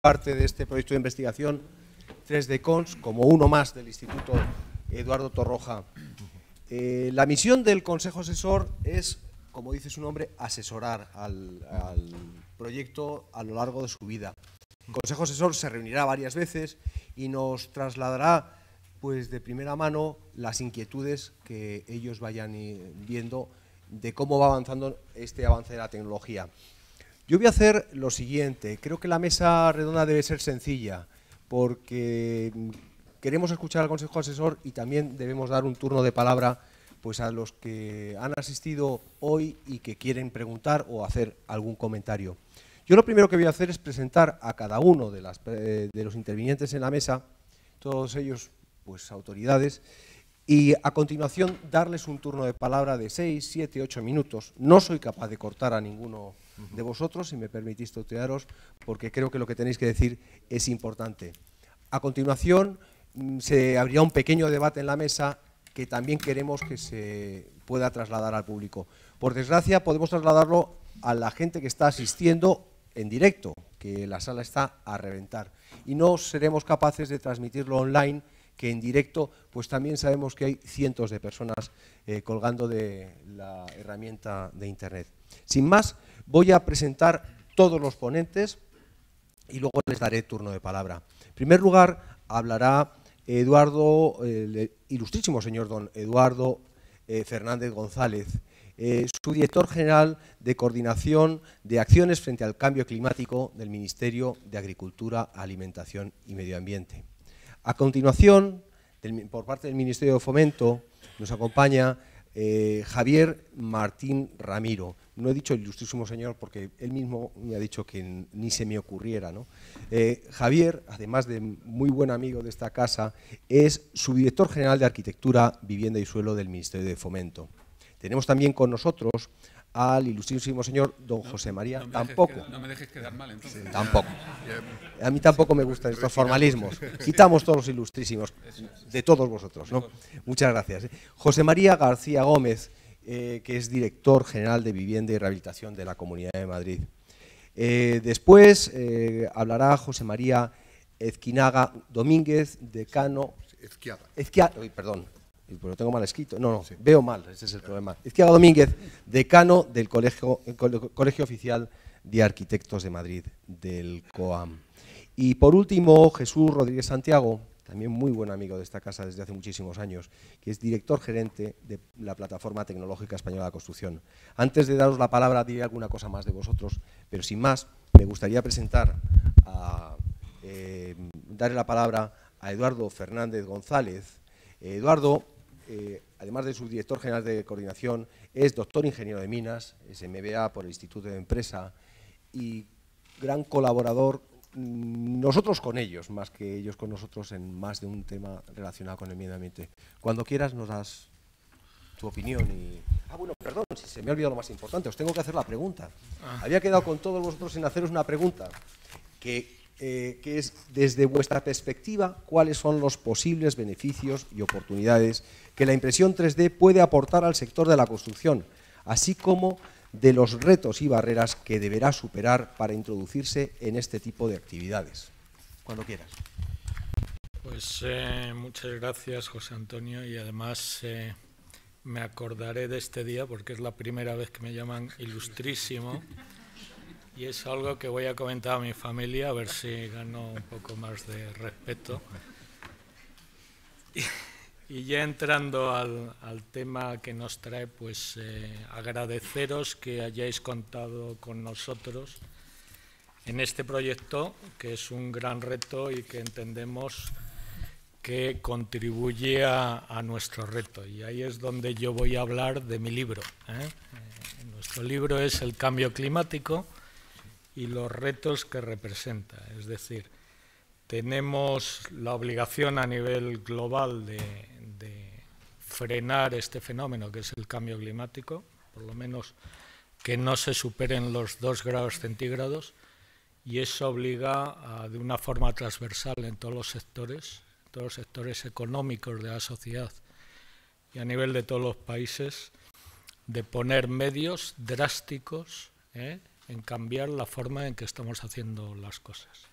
parte de este proyecto de investigación 3D Cons, como uno más del Instituto Eduardo Torroja. Eh, la misión del Consejo Asesor es, como dice su nombre, asesorar al, al, proyecto a lo largo de su vida. El Consejo Asesor se reunirá varias veces y nos trasladará pues, de primera mano las inquietudes que ellos vayan eh, viendo de cómo va avanzando este avance de la tecnología. Yo voy a hacer lo siguiente. Creo que la mesa redonda debe ser sencilla, porque mm, queremos escuchar al Consejo Asesor y también debemos dar un turno de palabra pues, a los que han asistido hoy y que quieren preguntar o hacer algún comentario. Yo lo primero que voy a hacer es presentar a cada uno de, las, eh, de los intervinientes en la mesa, todos ellos pues autoridades, y a continuación darles un turno de palabra de 6, siete, 8 minutos. No soy capaz de cortar a ninguno de vosotros, si me permitís totearos, porque creo que lo que tenéis que decir es importante. A continuación, mm, se abrirá un pequeño debate en la mesa que también queremos que se pueda trasladar al público. Por desgracia, podemos trasladarlo a la gente que está asistiendo en directo, que la sala está a reventar. Y no seremos capaces de transmitirlo online, que en directo, pues también sabemos que hay cientos de personas eh, colgando de la herramienta de Internet. Sin más, Voy a presentar todos los ponentes y luego les daré turno de palabra. En primer lugar, hablará Eduardo, el ilustrísimo señor don Eduardo eh, Fernández González, eh, su director general de Coordinación de Acciones frente al Cambio Climático del Ministerio de Agricultura, Alimentación y Medio Ambiente. A continuación, por parte del Ministerio de Fomento, nos acompaña eh, Javier Martín Ramiro. No he dicho ilustrísimo señor porque él mismo me ha dicho que ni se me ocurriera. ¿no? Eh, Javier, además de muy buen amigo de esta casa, es subdirector general de Arquitectura, Vivienda y Suelo del Ministerio de Fomento. Tenemos también con nosotros al ilustrísimo señor don José María tampoco. no me dejes quedar mal, entonces. tampoco. A mí tampoco me gustan estos formalismos. Quitamos todos los ilustrísimos, de todos vosotros. ¿no? Muchas gracias. ¿eh? José María García Gómez, eh, que es director general de Vivienda y Rehabilitación de la Comunidad de Madrid. Eh, después hablará José María Ezquinaga Domínguez, decano... Ezquiaga. perdón, pues ¿Lo tengo mal escrito. No, no, veo mal, ese es el problema. Izquierda Domínguez, decano del eh, Colegio, Oficial de Arquitectos de Madrid, del COAM. Y por último, Jesús Rodríguez Santiago, también muy buen amigo de esta casa desde hace muchísimos años, que es director gerente de la Plataforma Tecnológica Española de Construcción. Antes de daros la palabra, diré alguna cosa más de vosotros, pero sin más, me gustaría presentar, eh, darle la palabra a Eduardo Fernández González. Eh, Eduardo eh, además de subdirector general de coordinación, es doctor ingeniero de minas, es MBA por el Instituto de Empresa y gran colaborador mm, nosotros con ellos, más que ellos con nosotros en más de un tema relacionado con el medio ambiente. Cuando quieras nos das tu opinión y... Ah, bueno, perdón, se me ha olvidado lo más importante, os tengo que hacer la pregunta. Ah. Había quedado con todos vosotros sin haceros una pregunta, que eh, que es desde vuestra perspectiva cuáles son los posibles beneficios y oportunidades que la impresión 3D puede aportar al sector de la construcción, así como de los retos y barreras que deberá superar para introducirse en este tipo de actividades. Cuando quieras. Pues eh, muchas gracias, José Antonio, y además eh, me acordaré de este día porque es la primera vez que me llaman ilustrísimo. Y es algo que voy a comentar a mi familia, a ver si gano un poco más de respeto. Y, ya entrando al, tema que nos trae, pues eh, agradeceros que hayáis contado con nosotros en este proyecto, que es un gran reto y que entendemos que contribuye a, nuestro reto. Y ahí es donde yo voy a hablar de mi libro. ¿eh? Eh, nuestro libro es El cambio climático y los retos que representa. Es decir, tenemos la obligación a nivel global de, frenar este fenómeno que es el cambio climático, por lo menos que no se superen los 2 grados centígrados, y eso obliga de una forma transversal en todos los sectores, en todos los sectores económicos de la sociedad y a nivel de todos los países, de poner medios drásticos ¿eh? en cambiar la forma en que estamos haciendo las cosas.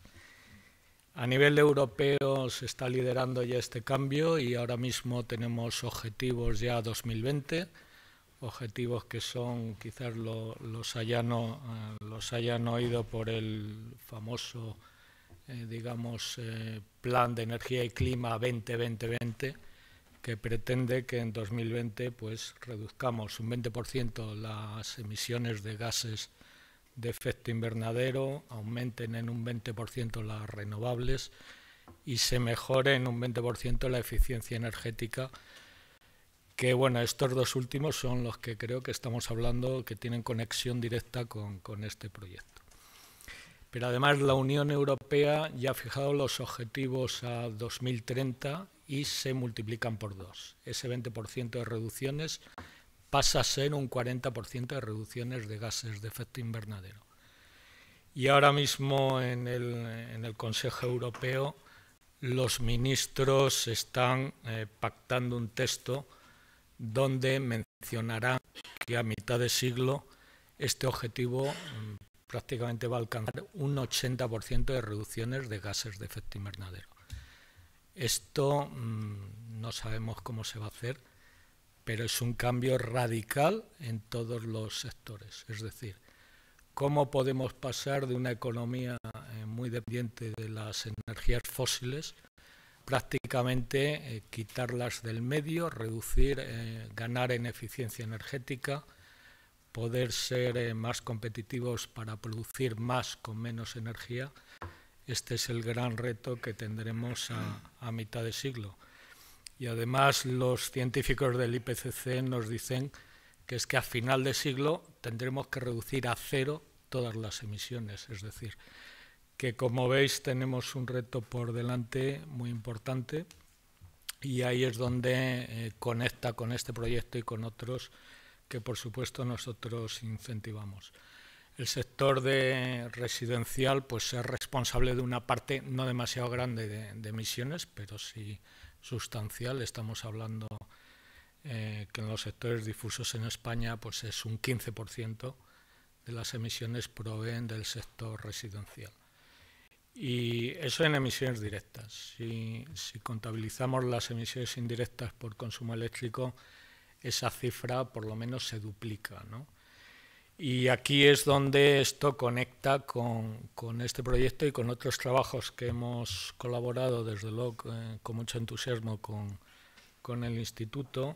A nivel europeo se está liderando ya este cambio y ahora mismo tenemos objetivos ya 2020, objetivos que son, quizás eh, los, hayan, oído por el famoso, eh, digamos, eh, Plan de Energía y Clima 2020-2020, que pretende que en 2020 pues, reduzcamos un 20% las emisiones de gases de efecto invernadero, aumenten en un 20% las renovables y se mejore en un 20% la eficiencia energética. Que bueno, estos dos últimos son los que creo que estamos hablando que tienen conexión directa con, con este proyecto. Pero además la Unión Europea ya ha fijado los objetivos a 2030 y se multiplican por dos. Ese 20% de reducciones pasa a ser un 40% de reducciones de gases de efecto invernadero. Y ahora mismo en el, Consejo Europeo los ministros están eh, pactando un texto donde mencionarán que a mitad de siglo este objetivo mm, prácticamente va a alcanzar un 80% de reducciones de gases de efecto invernadero. Esto mm, no sabemos cómo se va a hacer pero es un cambio radical en todos los sectores. Es decir, cómo podemos pasar de una economía eh, muy dependiente de las energías fósiles, prácticamente eh, quitarlas del medio, reducir, eh, ganar en eficiencia energética, poder ser más competitivos para producir más con menos energía. Este es el gran reto que tendremos a mitad de siglo. Y además los científicos del IPCC nos dicen que es que a final de siglo tendremos que reducir a cero todas las emisiones. Es decir, que como veis tenemos un reto por delante muy importante y ahí es donde eh, conecta con este proyecto y con otros que por supuesto nosotros incentivamos. El sector de residencial pues es responsable de una parte no demasiado grande de emisiones, pero sí sustancial. Estamos hablando eh, que en los sectores difusos en España pues es un 15% de las emisiones proveen del sector residencial. Y eso en emisiones directas. Si, contabilizamos las emisiones indirectas por consumo eléctrico, esa cifra por lo menos se duplica, y aquí es donde esto conecta con, este proyecto y con otros trabajos que hemos colaborado, desde luego, eh, con mucho entusiasmo con, el instituto,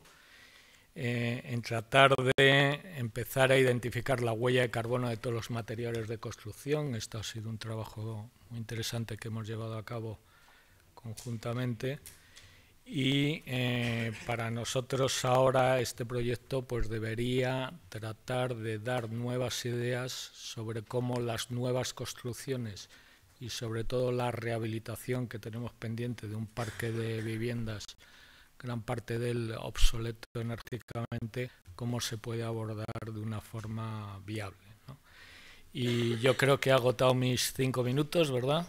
eh, en tratar de empezar a identificar la huella de carbono de todos los materiales de construcción. Esto ha sido un trabajo muy interesante que hemos llevado a cabo conjuntamente y eh, para nosotros ahora este proyecto pues debería tratar de dar nuevas ideas sobre cómo las nuevas construcciones y sobre todo la rehabilitación que tenemos pendiente de un parque de viviendas, gran parte del obsoleto energéticamente, cómo se puede abordar de una forma viable. Y yo creo que he agotado mis cinco minutos, ¿verdad?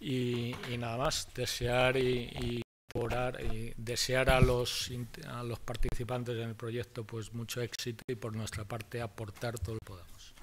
Y, nada más, desear y y desear a los, a los participantes en el proyecto pues mucho éxito y por nuestra parte aportar todo lo que podamos.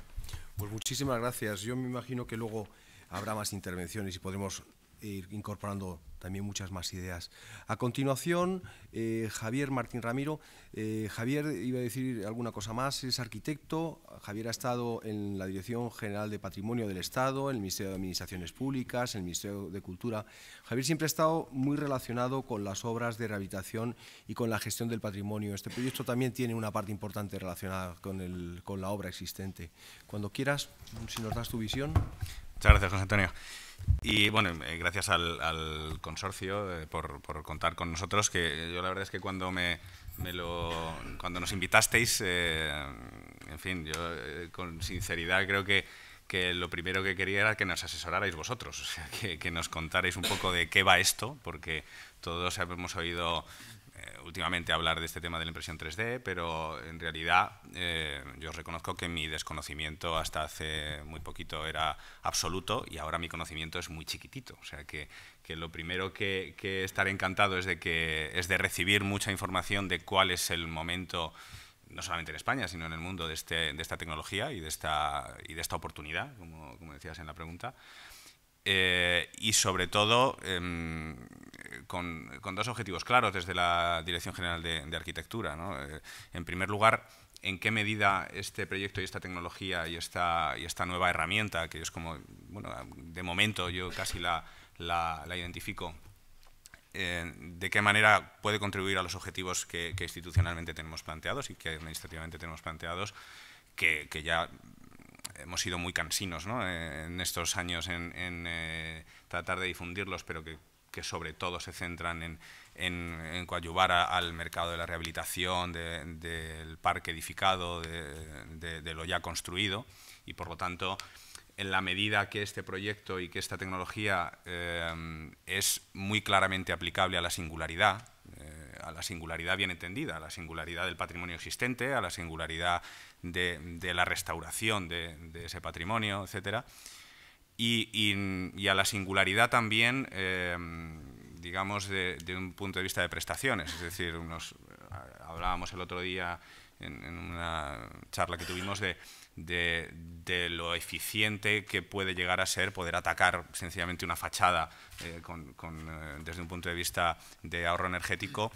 Pues muchísimas gracias. Yo me imagino que luego habrá más intervenciones y podremos ir incorporando también muchas más ideas. A continuación, eh, Javier Martín Ramiro. Eh, Javier, iba a decir alguna cosa más, es arquitecto. Javier ha estado en la Dirección General de Patrimonio del Estado, en el Ministerio de Administraciones Públicas, en el Ministerio de Cultura. Javier siempre ha estado muy relacionado con las obras de rehabilitación y con la gestión del patrimonio. Este proyecto también tiene una parte importante relacionada con, el, con la obra existente. Cuando quieras, si nos das tu visión. Muchas gracias, José Antonio. Y bueno, eh, gracias al, consorcio eh, por, contar con nosotros, que yo la verdad es que cuando me, me lo, cuando nos invitasteis, eh, en fin, yo con sinceridad creo que, lo primero que quería era que nos asesorarais vosotros, o sea, que, que nos contarais un poco de qué va esto, porque todos hemos oído eh, últimamente hablar de este tema de la impresión 3D, pero en realidad eh, yo reconozco que mi desconocimiento hasta hace muy poquito era absoluto y ahora mi conocimiento es muy chiquitito. O sea que, que lo primero que, que estaré encantado es de, que, es de recibir mucha información de cuál es el momento no solamente en España, sino en el mundo de, este, de esta tecnología y de esta, y de esta oportunidad, como, como decías en la pregunta. Eh, y sobre todo em, con, con, dos objetivos claros desde la Dirección General de, Arquitectura. ¿no? Eh, en primer lugar, en qué medida este proyecto y esta tecnología y esta, y esta nueva herramienta, que es como, bueno, de momento yo casi la, la, identifico, eh, de qué manera puede contribuir a los objetivos que, que institucionalmente tenemos planteados y que administrativamente tenemos planteados, que, que ya hemos sido muy cansinos en estos años en, eh, tratar de difundirlos, pero que, sobre todo se centran en, en, coadyuvar al mercado de la rehabilitación, del parque edificado, de, lo ya construido y por lo tanto en la medida que este proyecto y que esta tecnología eh, es muy claramente aplicable a la singularidad, eh, a la singularidad bien entendida, a la singularidad del patrimonio existente, a la singularidad de, la restauración de, ese patrimonio, etc. Y, a la singularidad también, em, digamos, de, un punto de vista de prestaciones. Es decir, eh, hablábamos el otro día en, una charla que tuvimos de, lo eficiente que puede llegar a ser poder atacar sencillamente una fachada eh, eh, desde un punto de vista de ahorro energético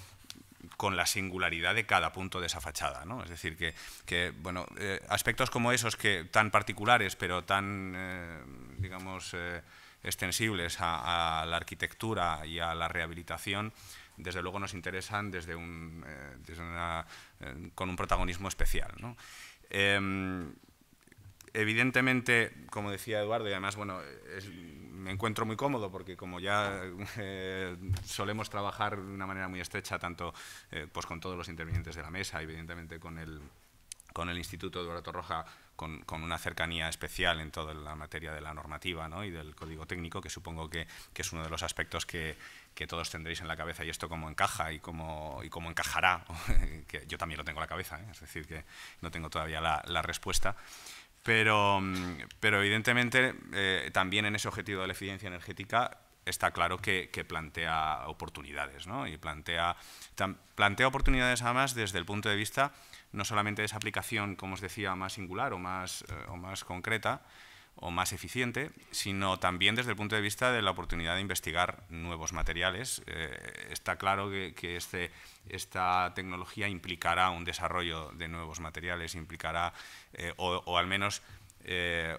con la singularidad de cada punto de esa fachada. Es decir, que, bueno, eh, aspectos como esos que tan particulares, pero tan, eh, digamos, eh, extensibles a, la arquitectura y a la rehabilitación, desde luego nos interesan desde un, con un protagonismo especial. Em, evidentemente, como decía Eduardo, y además, bueno, es me encuentro muy cómodo porque como ya eh, solemos trabajar de una manera muy estrecha, tanto eh, pues con todos los intervinientes de la mesa, evidentemente con el, con el Instituto Eduardo Torroja, con, con, una cercanía especial en toda la materia de la normativa y del código técnico, que supongo que, es uno de los aspectos que, todos tendréis en la cabeza y esto cómo encaja y cómo, y cómo encajará, que yo también lo tengo en la cabeza, ¿eh? es decir, que no tengo todavía la respuesta. Mm, pero, evidentemente eh, también en ese objetivo de la eficiencia energética está claro que, plantea oportunidades, ¿no? Y plantea, plantea oportunidades además desde el punto de vista no solamente de esa aplicación, como os decía, más singular o eh, o más concreta, o más eficiente, sino también desde el punto de vista de la oportunidad de investigar nuevos materiales. Eh, está claro que, este, esta tecnología implicará un desarrollo de nuevos materiales, implicará, eh, o, al menos, eh,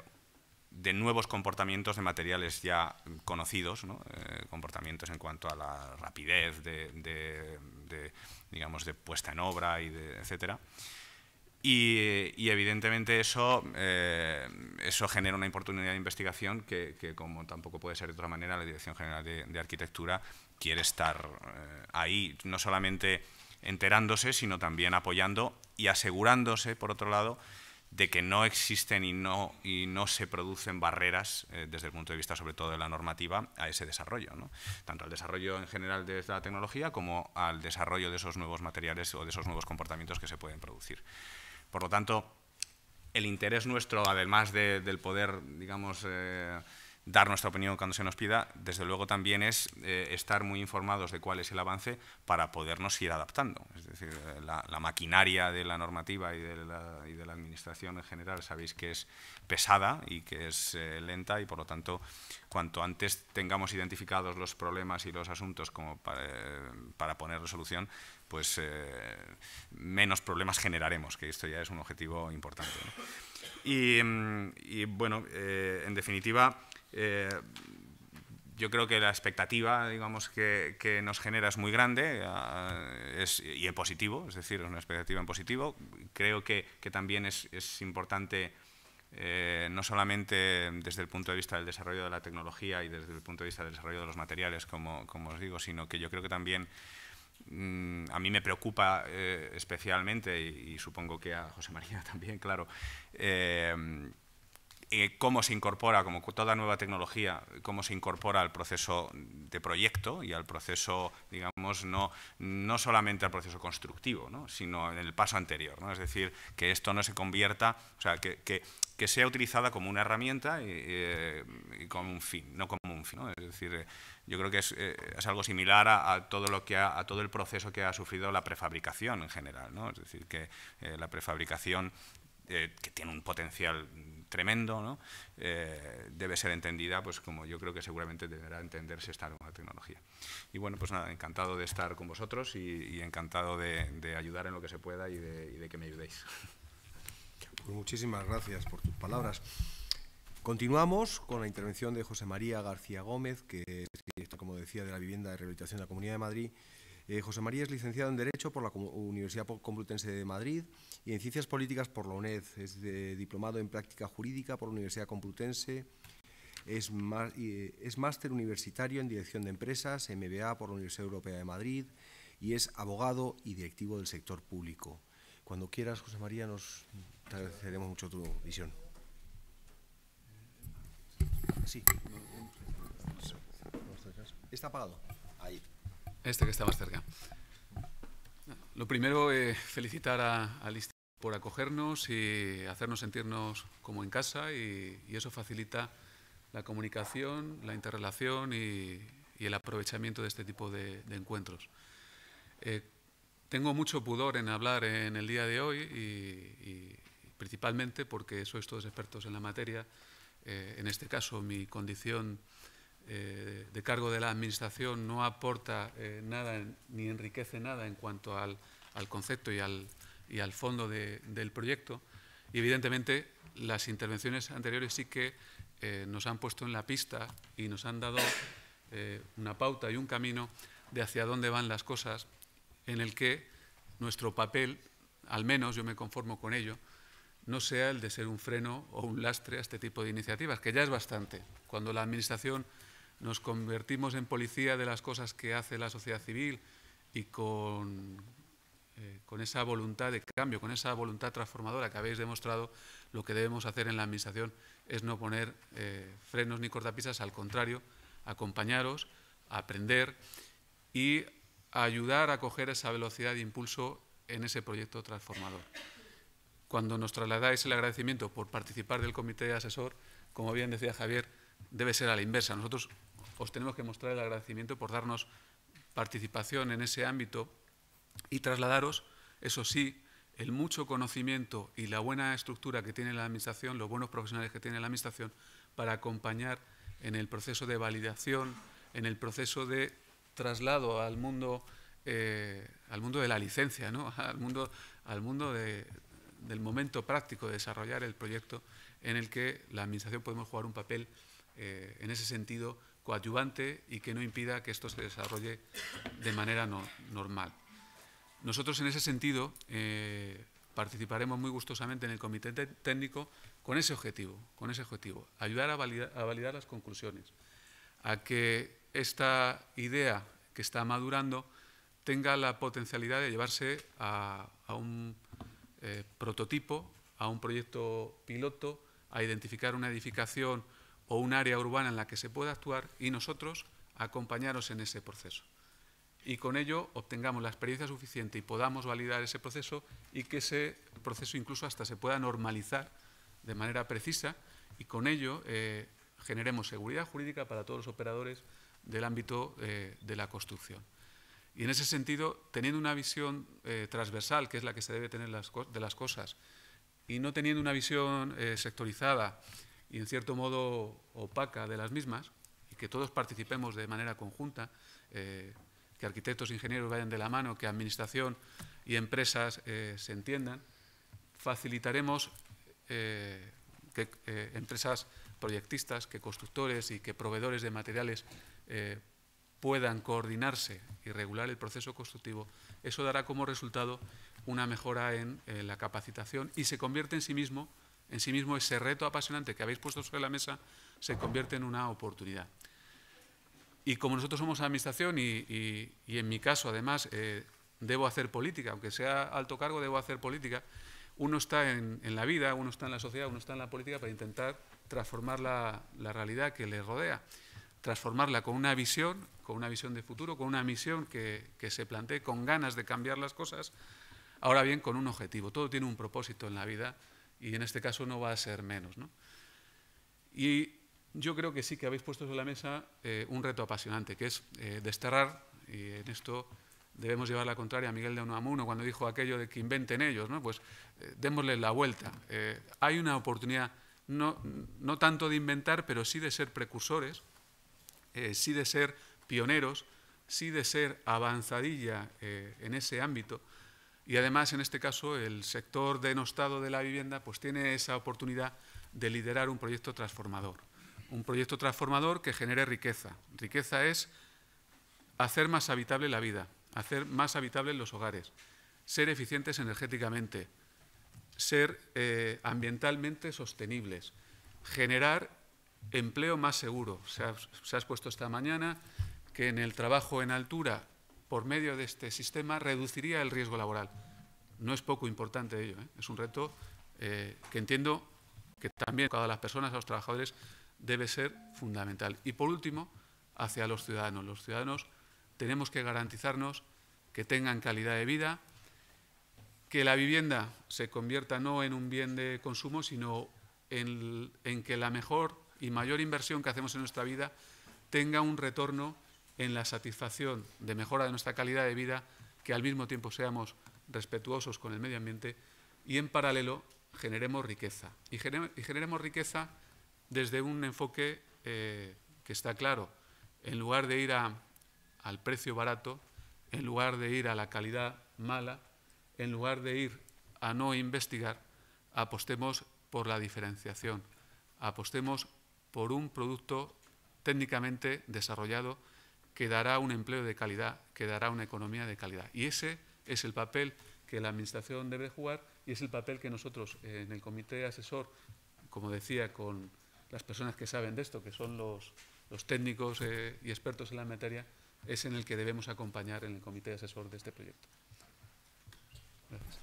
de nuevos comportamientos de materiales ya conocidos, comportamientos en cuanto a la rapidez de, digamos, de puesta en obra, y etcétera. etc y, evidentemente eso, eh, eso genera una oportunidad de investigación que, como tampoco puede ser de otra manera, la Dirección General de, Arquitectura quiere estar eh, ahí, no solamente enterándose, sino también apoyando y asegurándose, por otro lado, de que no existen y no, y no se producen barreras, eh, desde el punto de vista sobre todo de la normativa, a ese desarrollo. Tanto al desarrollo en general de la tecnología como al desarrollo de esos nuevos materiales o de esos nuevos comportamientos que se pueden producir. Por lo tanto, el interés nuestro, además de, del poder, digamos, eh, dar nuestra opinión cuando se nos pida, desde luego también es eh, estar muy informados de cuál es el avance para podernos ir adaptando. Es decir, eh, la, maquinaria de la normativa y de la, Administración en general sabéis que es pesada y que es lenta y por lo tanto cuanto antes tengamos identificados los problemas y los asuntos como para poner resolución, pues eh, menos problemas generaremos, que esto ya es un objetivo importante. Mm, y, bueno, eh, en definitiva, eh, yo creo que la expectativa digamos, que, nos genera es muy grande ah, y es positivo, es decir, es una expectativa en positivo. Creo que, también es, importante... no solamente desde el punto de vista del desarrollo de la tecnología y desde el punto de vista del desarrollo de los materiales, como, como os digo, sino que yo creo que también Mm, a mí me preocupa eh, especialmente, y, supongo que a José María también, claro, eh, eh, cómo se incorpora, como toda nueva tecnología, cómo se incorpora al proceso de proyecto y al proceso, digamos, no, no solamente al proceso constructivo, sino en el paso anterior. ¿no? Es decir, que esto no se convierta, o sea, que, que, sea utilizada como una herramienta eh, eh, y, como un fin, no como un fin. Es decir, yo creo que es, es algo similar a, todo lo que a todo el proceso que ha sufrido la prefabricación en general. ¿no? Es decir, que la prefabricación eh, que tiene un potencial tremendo, ¿no? Eh, debe ser entendida, pues como yo creo que seguramente deberá entenderse esta nueva tecnología. Y bueno, pues nada, encantado de estar con vosotros y, encantado de, ayudar en lo que se pueda y de, que me ayudéis. Pues muchísimas gracias por tus palabras. Continuamos con la intervención de José María García Gómez, que es director, como decía, de la Vivienda de Rehabilitación de la Comunidad de Madrid. José María es licenciado en Derecho por la Universidad Complutense de Madrid y en Ciencias Políticas por la UNED. Es diplomado en Práctica Jurídica por la Universidad Complutense. Es, máster universitario en Dirección de Empresas, MBA por la Universidad Europea de Madrid y es abogado y directivo del sector público. Cuando quieras, José María, nos mucho tu visión. Está apagado. Ahí. Este que está más cerca. Lo primero, eh, felicitar a, al por acogernos y hacernos sentirnos como en casa y, eso facilita la comunicación, la interrelación y, el aprovechamiento de este tipo de, encuentros. Eh, tengo mucho pudor en hablar en el día de hoy y, principalmente porque sois todos expertos en la materia. Eh, en este caso, mi condición eh, de cargo de la Administración no aporta eh, nada ni enriquece nada en cuanto al, concepto y al, y al fondo del proyecto. evidentemente las intervenciones anteriores sí que eh, nos han puesto en la pista y nos han dado una pauta y un camino de hacia dónde van las cosas en el que nuestro papel, al menos yo me conformo con ello, no sea el de ser un freno o un lastre a este tipo de iniciativas, que ya es bastante. Cuando la Administración nos convertimos en policía de las cosas que hace la sociedad civil y con, eh, con esa voluntad de cambio, con esa voluntad transformadora que habéis demostrado, lo que debemos hacer en la Administración es no poner eh, frenos ni cortapisas, al contrario, acompañaros, aprender y ayudar a coger esa velocidad de impulso en ese proyecto transformador. Cuando nos trasladáis el agradecimiento por participar del comité de asesor, como bien decía Javier, debe ser a la inversa. Nosotros os tenemos que mostrar el agradecimiento por darnos participación en ese ámbito y trasladaros, eso sí, el mucho conocimiento y la buena estructura que tiene la Administración, los buenos profesionales que tiene la Administración, para acompañar en el proceso de validación, en el proceso de traslado al mundo, eh, al mundo de la licencia, al mundo, al mundo del momento práctico de desarrollar el proyecto en el que la Administración podemos jugar un papel eh, en ese sentido coadyuvante y que no impida que esto se desarrolle de manera normal. Nosotros, en ese sentido, eh, participaremos muy gustosamente en el comité técnico con ese objetivo, con ese objetivo, ayudar a validar, las conclusiones, a que esta idea que está madurando tenga la potencialidad de llevarse a, un eh, prototipo, a un proyecto piloto, a identificar una edificación o un área urbana en la que se pueda actuar y nosotros acompañaros en ese proceso. Y con ello obtengamos la experiencia suficiente y podamos validar ese proceso y que ese proceso incluso hasta se pueda normalizar de manera precisa y con ello eh, generemos seguridad jurídica para todos los operadores del ámbito eh, de la construcción. Y en ese sentido, teniendo una visión eh, transversal, que es la que se debe tener de las cosas, y no teniendo una visión sectorizada y en cierto modo opaca de las mismas, y que todos participemos de manera conjunta, eh, que arquitectos e ingenieros vayan de la mano, que administración y empresas eh, se entiendan, facilitaremos eh, que empresas proyectistas, que constructores y que proveedores de materiales puedan coordinarse y regular el proceso constructivo, eso dará como resultado una mejora en la capacitación y se convierte en sí mismo en sí mismo ese reto apasionante que habéis puesto sobre la mesa se convierte en una oportunidad. Y como nosotros somos administración y, en mi caso además eh, debo hacer política, aunque sea alto cargo debo hacer política, uno está en, la vida, uno está en la sociedad, uno está en la política para intentar transformar la, realidad que le rodea, transformarla con una visión, con una visión de futuro, con una misión que, que se plantee, con ganas de cambiar las cosas, ahora bien con un objetivo. Todo tiene un propósito en la vida y en este caso no va a ser menos. Y yo creo que sí que habéis puesto sobre la mesa eh, un reto apasionante, que es eh, desterrar, y en esto debemos llevar la contraria a Miguel de Unamuno cuando dijo aquello de que inventen ellos, ¿no? pues eh, démosle la vuelta. hay una oportunidad, no, no, tanto de inventar, pero sí de ser precursores, sí de ser pioneros, sí de ser avanzadilla en ese ámbito, y además, en este caso, el sector denostado de la vivienda pues, tiene esa oportunidad de liderar un proyecto transformador. Un proyecto transformador que genere riqueza. Riqueza es hacer más habitable la vida, hacer más habitables los hogares, ser eficientes energéticamente, ser eh, ambientalmente sostenibles, generar empleo más seguro. Se ha, se ha expuesto esta mañana que en el trabajo en altura por medio de este sistema reduciría el riesgo laboral. No es poco importante ello, ¿eh? es un reto eh, que entiendo que también a las personas, a los trabajadores, debe ser fundamental. Y por último, hacia los ciudadanos. Los ciudadanos tenemos que garantizarnos que tengan calidad de vida, que la vivienda se convierta no en un bien de consumo, sino en que la mejor y mayor inversión que hacemos en nuestra vida tenga un retorno en la satisfacción de mejora de nuestra calidad de vida, que al mismo tiempo seamos respetuosos con el medio ambiente y en paralelo generemos riqueza. Y, generemos riqueza desde un enfoque eh, que está claro. En lugar de ir al precio barato, en lugar de ir a la calidad mala, en lugar de ir a no investigar, apostemos por la diferenciación, apostemos por un producto técnicamente desarrollado que dará un empleo de calidad, que dará una economía de calidad. Y ese es el papel que la Administración debe jugar y es el papel que nosotros eh, en el comité asesor, como decía, con las personas que saben de esto, que son los, técnicos eh, y expertos en la materia, es en el que debemos acompañar en el comité asesor de este proyecto. Gracias.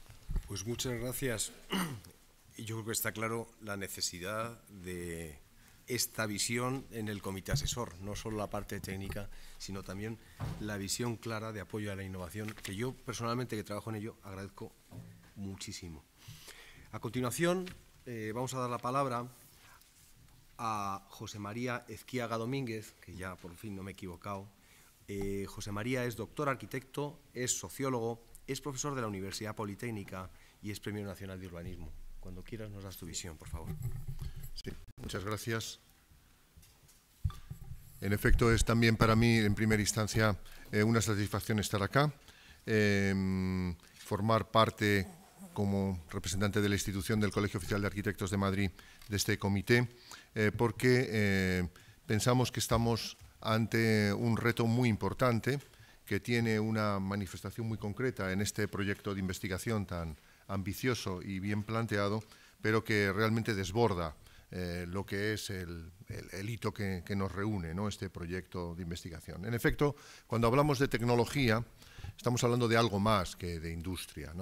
Pues muchas gracias. Yo creo que está claro la necesidad de esta visión en el comité asesor, no solo la parte técnica, sino también la visión clara de apoyo a la innovación, que yo personalmente que trabajo en ello agradezco muchísimo. A continuación, eh, vamos a dar la palabra a José María Ezquiaga Domínguez, que ya por fin no me he equivocado. Eh, José María es doctor arquitecto, es sociólogo, es profesor de la Universidad Politécnica y es Premio Nacional de Urbanismo. Cuando quieras nos das tu visión, por favor. Sí. Muchas gracias. En efecto, es también para mí, en primera instancia, eh, una satisfacción estar acá, em, formar parte como representante de la institución del Colegio Oficial de Arquitectos de Madrid de este comité, eh, porque eh, pensamos que estamos ante un reto muy importante que tiene una manifestación muy concreta en este proyecto de investigación tan ambicioso y bien planteado, pero que realmente desborda eh, lo que es el, hito que, nos reúne, este proyecto de investigación. En efecto, cuando hablamos de tecnología, estamos hablando de algo más que de industria.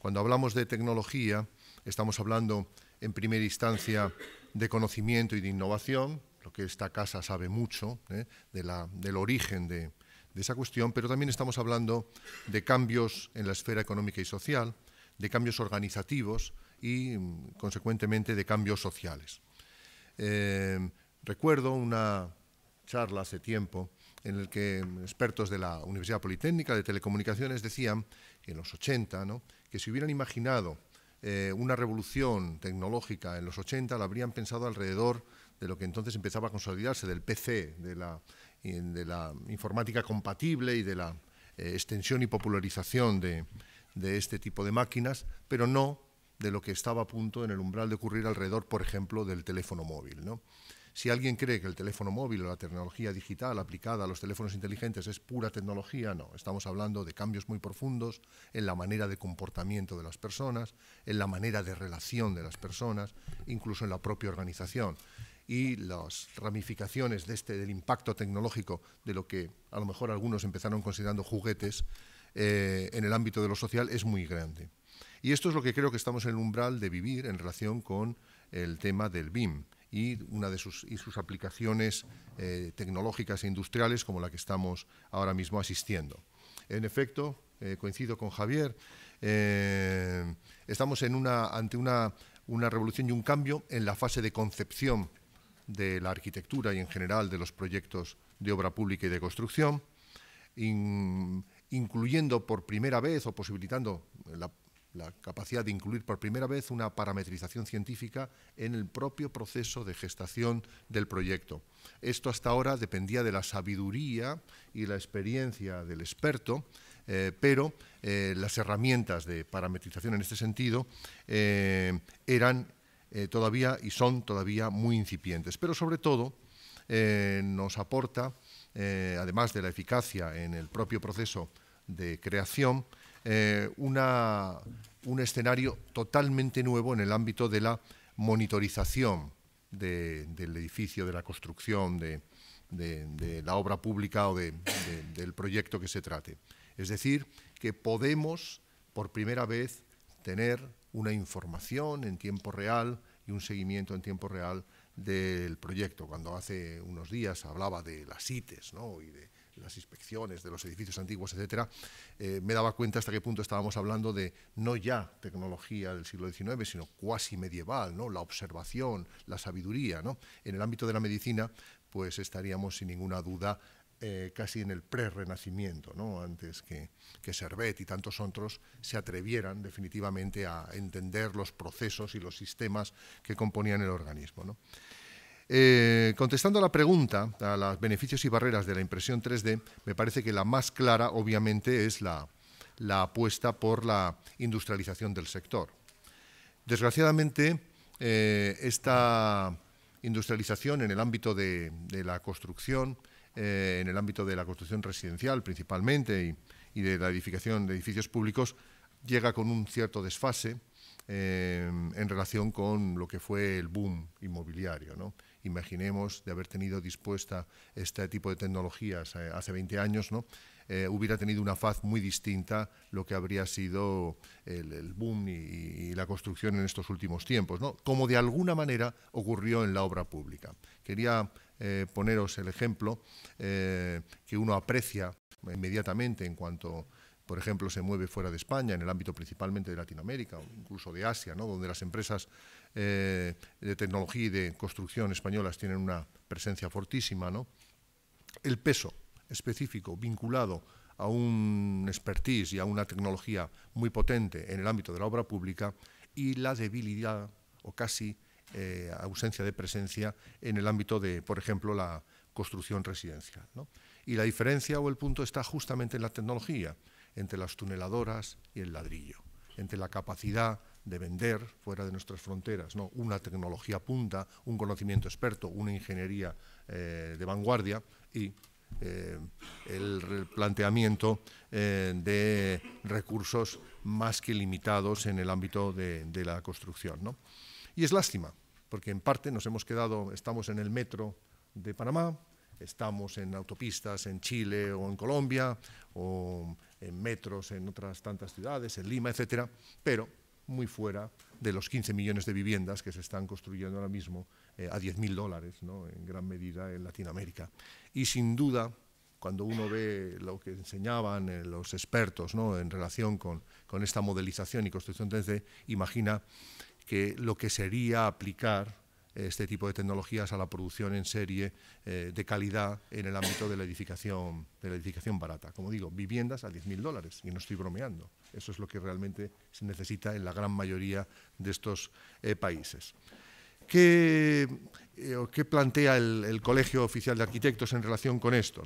Cuando hablamos de tecnología, estamos hablando en primera instancia de conocimiento y de innovación, lo que esta casa sabe mucho, ¿eh? del origen de esa cuestión, pero también estamos hablando de cambios en la esfera económica y social, de cambios organizativos y, mm, consecuentemente, de cambios sociales. Eh, recuerdo una charla hace tiempo en el que expertos de la Universidad Politécnica de Telecomunicaciones decían en los 80, que si hubieran imaginado eh, una revolución tecnológica en los 80, la habrían pensado alrededor de lo que entonces empezaba a consolidarse, del PC, de la, informática compatible y de la eh, extensión y popularización de este tipo de máquinas, pero no de lo que estaba a punto en el umbral de ocurrir alrededor, por ejemplo, del teléfono móvil. Si alguien cree que el teléfono móvil o la tecnología digital aplicada a los teléfonos inteligentes es pura tecnología, no. Estamos hablando de cambios muy profundos en la manera de comportamiento de las personas, en la manera de relación de las personas, incluso en la propia organización. Y las ramificaciones de este, del impacto tecnológico de lo que a lo mejor algunos empezaron considerando juguetes eh, en el ámbito de lo social es muy grande. Y esto es lo que creo que estamos en el umbral de vivir en relación con el tema del BIM y una de sus, aplicaciones eh, tecnológicas e industriales como la que estamos ahora mismo asistiendo. En efecto, eh, coincido con Javier, eh, estamos ante una, revolución y un cambio en la fase de concepción de la arquitectura y en general de los proyectos de obra pública y de construcción, incluyendo por primera vez o posibilitando la la capacidad de incluir por primera vez una parametrización científica en el propio proceso de gestación del proyecto. Esto hasta ahora dependía de la sabiduría y la experiencia del experto, eh, pero eh, las herramientas de parametrización en este sentido eh, eran todavía y son todavía muy incipientes. Pero sobre todo nos aporta, además de la eficacia en el propio proceso de creación, eh, un escenario totalmente nuevo en el ámbito de la monitorización del edificio, de la construcción, de, la obra pública o del proyecto que se trate. Es decir, que podemos por primera vez tener una información en tiempo real y un seguimiento en tiempo real del proyecto. Cuando hace unos días hablaba de las cites, ¿no? y de las inspecciones de los edificios antiguos, etcétera, eh, me daba cuenta hasta qué punto estábamos hablando de no ya tecnología del siglo XIX, sino cuasi medieval, ¿no? la observación, la sabiduría. ¿no? En el ámbito de la medicina, pues estaríamos sin ninguna duda eh, casi en el pre-renacimiento, ¿no? antes que, que Servet y tantos otros se atrevieran definitivamente a entender los procesos y los sistemas que componían el organismo. ¿no? Eh, contestando a la pregunta, a los beneficios y barreras de la impresión 3D, me parece que la más clara, obviamente, es la, apuesta por la industrialización del sector. Desgraciadamente, eh, esta industrialización en el ámbito de, la construcción, eh, en el ámbito de la construcción residencial principalmente y, de la edificación de edificios públicos, llega con un cierto desfase en relación con lo que fue el boom inmobiliario. ¿no? imaginemos, de haber tenido dispuesta este tipo de tecnologías eh, hace 20 años, ¿no? Eh, hubiera tenido una faz muy distinta lo que habría sido el, boom y, la construcción en estos últimos tiempos, ¿no? como de alguna manera ocurrió en la obra pública. Quería eh, poneros el ejemplo que uno aprecia inmediatamente en cuanto por ejemplo, se mueve fuera de España, en el ámbito principalmente de Latinoamérica o incluso de Asia, donde las empresas eh, de tecnología y de construcción españolas tienen una presencia fortísima. El peso específico vinculado a un expertise y a una tecnología muy potente en el ámbito de la obra pública y la debilidad o casi eh, ausencia de presencia en el ámbito de, por ejemplo, la construcción residencial. Y la diferencia o el punto está justamente en la tecnología entre las tuneladoras y el ladrillo, entre la capacidad de vender fuera de nuestras fronteras, ¿no? una tecnología punta, un conocimiento experto, una ingeniería eh, de vanguardia y eh, el planteamiento eh, de recursos más que limitados en el ámbito de, la construcción. Y es lástima, porque en parte nos hemos quedado, estamos en el metro de Panamá, estamos en autopistas en Chile o en Colombia o en metros en otras tantas ciudades, en Lima, etcétera, pero muy fuera de los 15 millones de viviendas que se están construyendo ahora mismo eh, a 10.000 dólares, en gran medida en Latinoamérica. Y sin duda, cuando uno ve lo que enseñaban eh, los expertos en relación con, esta modelización y construcción 3 imagina que lo que sería aplicar este tipo de tecnologías a la producción en serie eh, de calidad en el ámbito de la edificación de la edificación barata. Como digo, viviendas a 10.000 dólares, y no estoy bromeando. Eso es lo que realmente se necesita en la gran mayoría de estos eh, países. ¿Qué, eh, plantea el, Colegio Oficial de Arquitectos en relación con esto?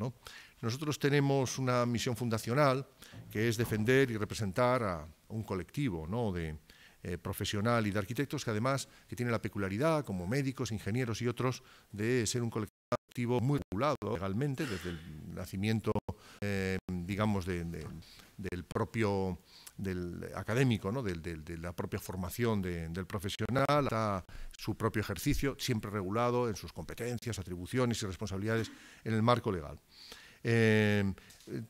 Nosotros tenemos una misión fundacional que es defender y representar a un colectivo ¿no? de, eh, profesional y de arquitectos que además que tiene la peculiaridad, como médicos, ingenieros y otros, de ser un colectivo muy regulado legalmente desde el nacimiento, eh, digamos, del propio del académico, ¿no? de, la propia formación del profesional, hasta su propio ejercicio, siempre regulado en sus competencias, atribuciones y responsabilidades en el marco legal. Eh,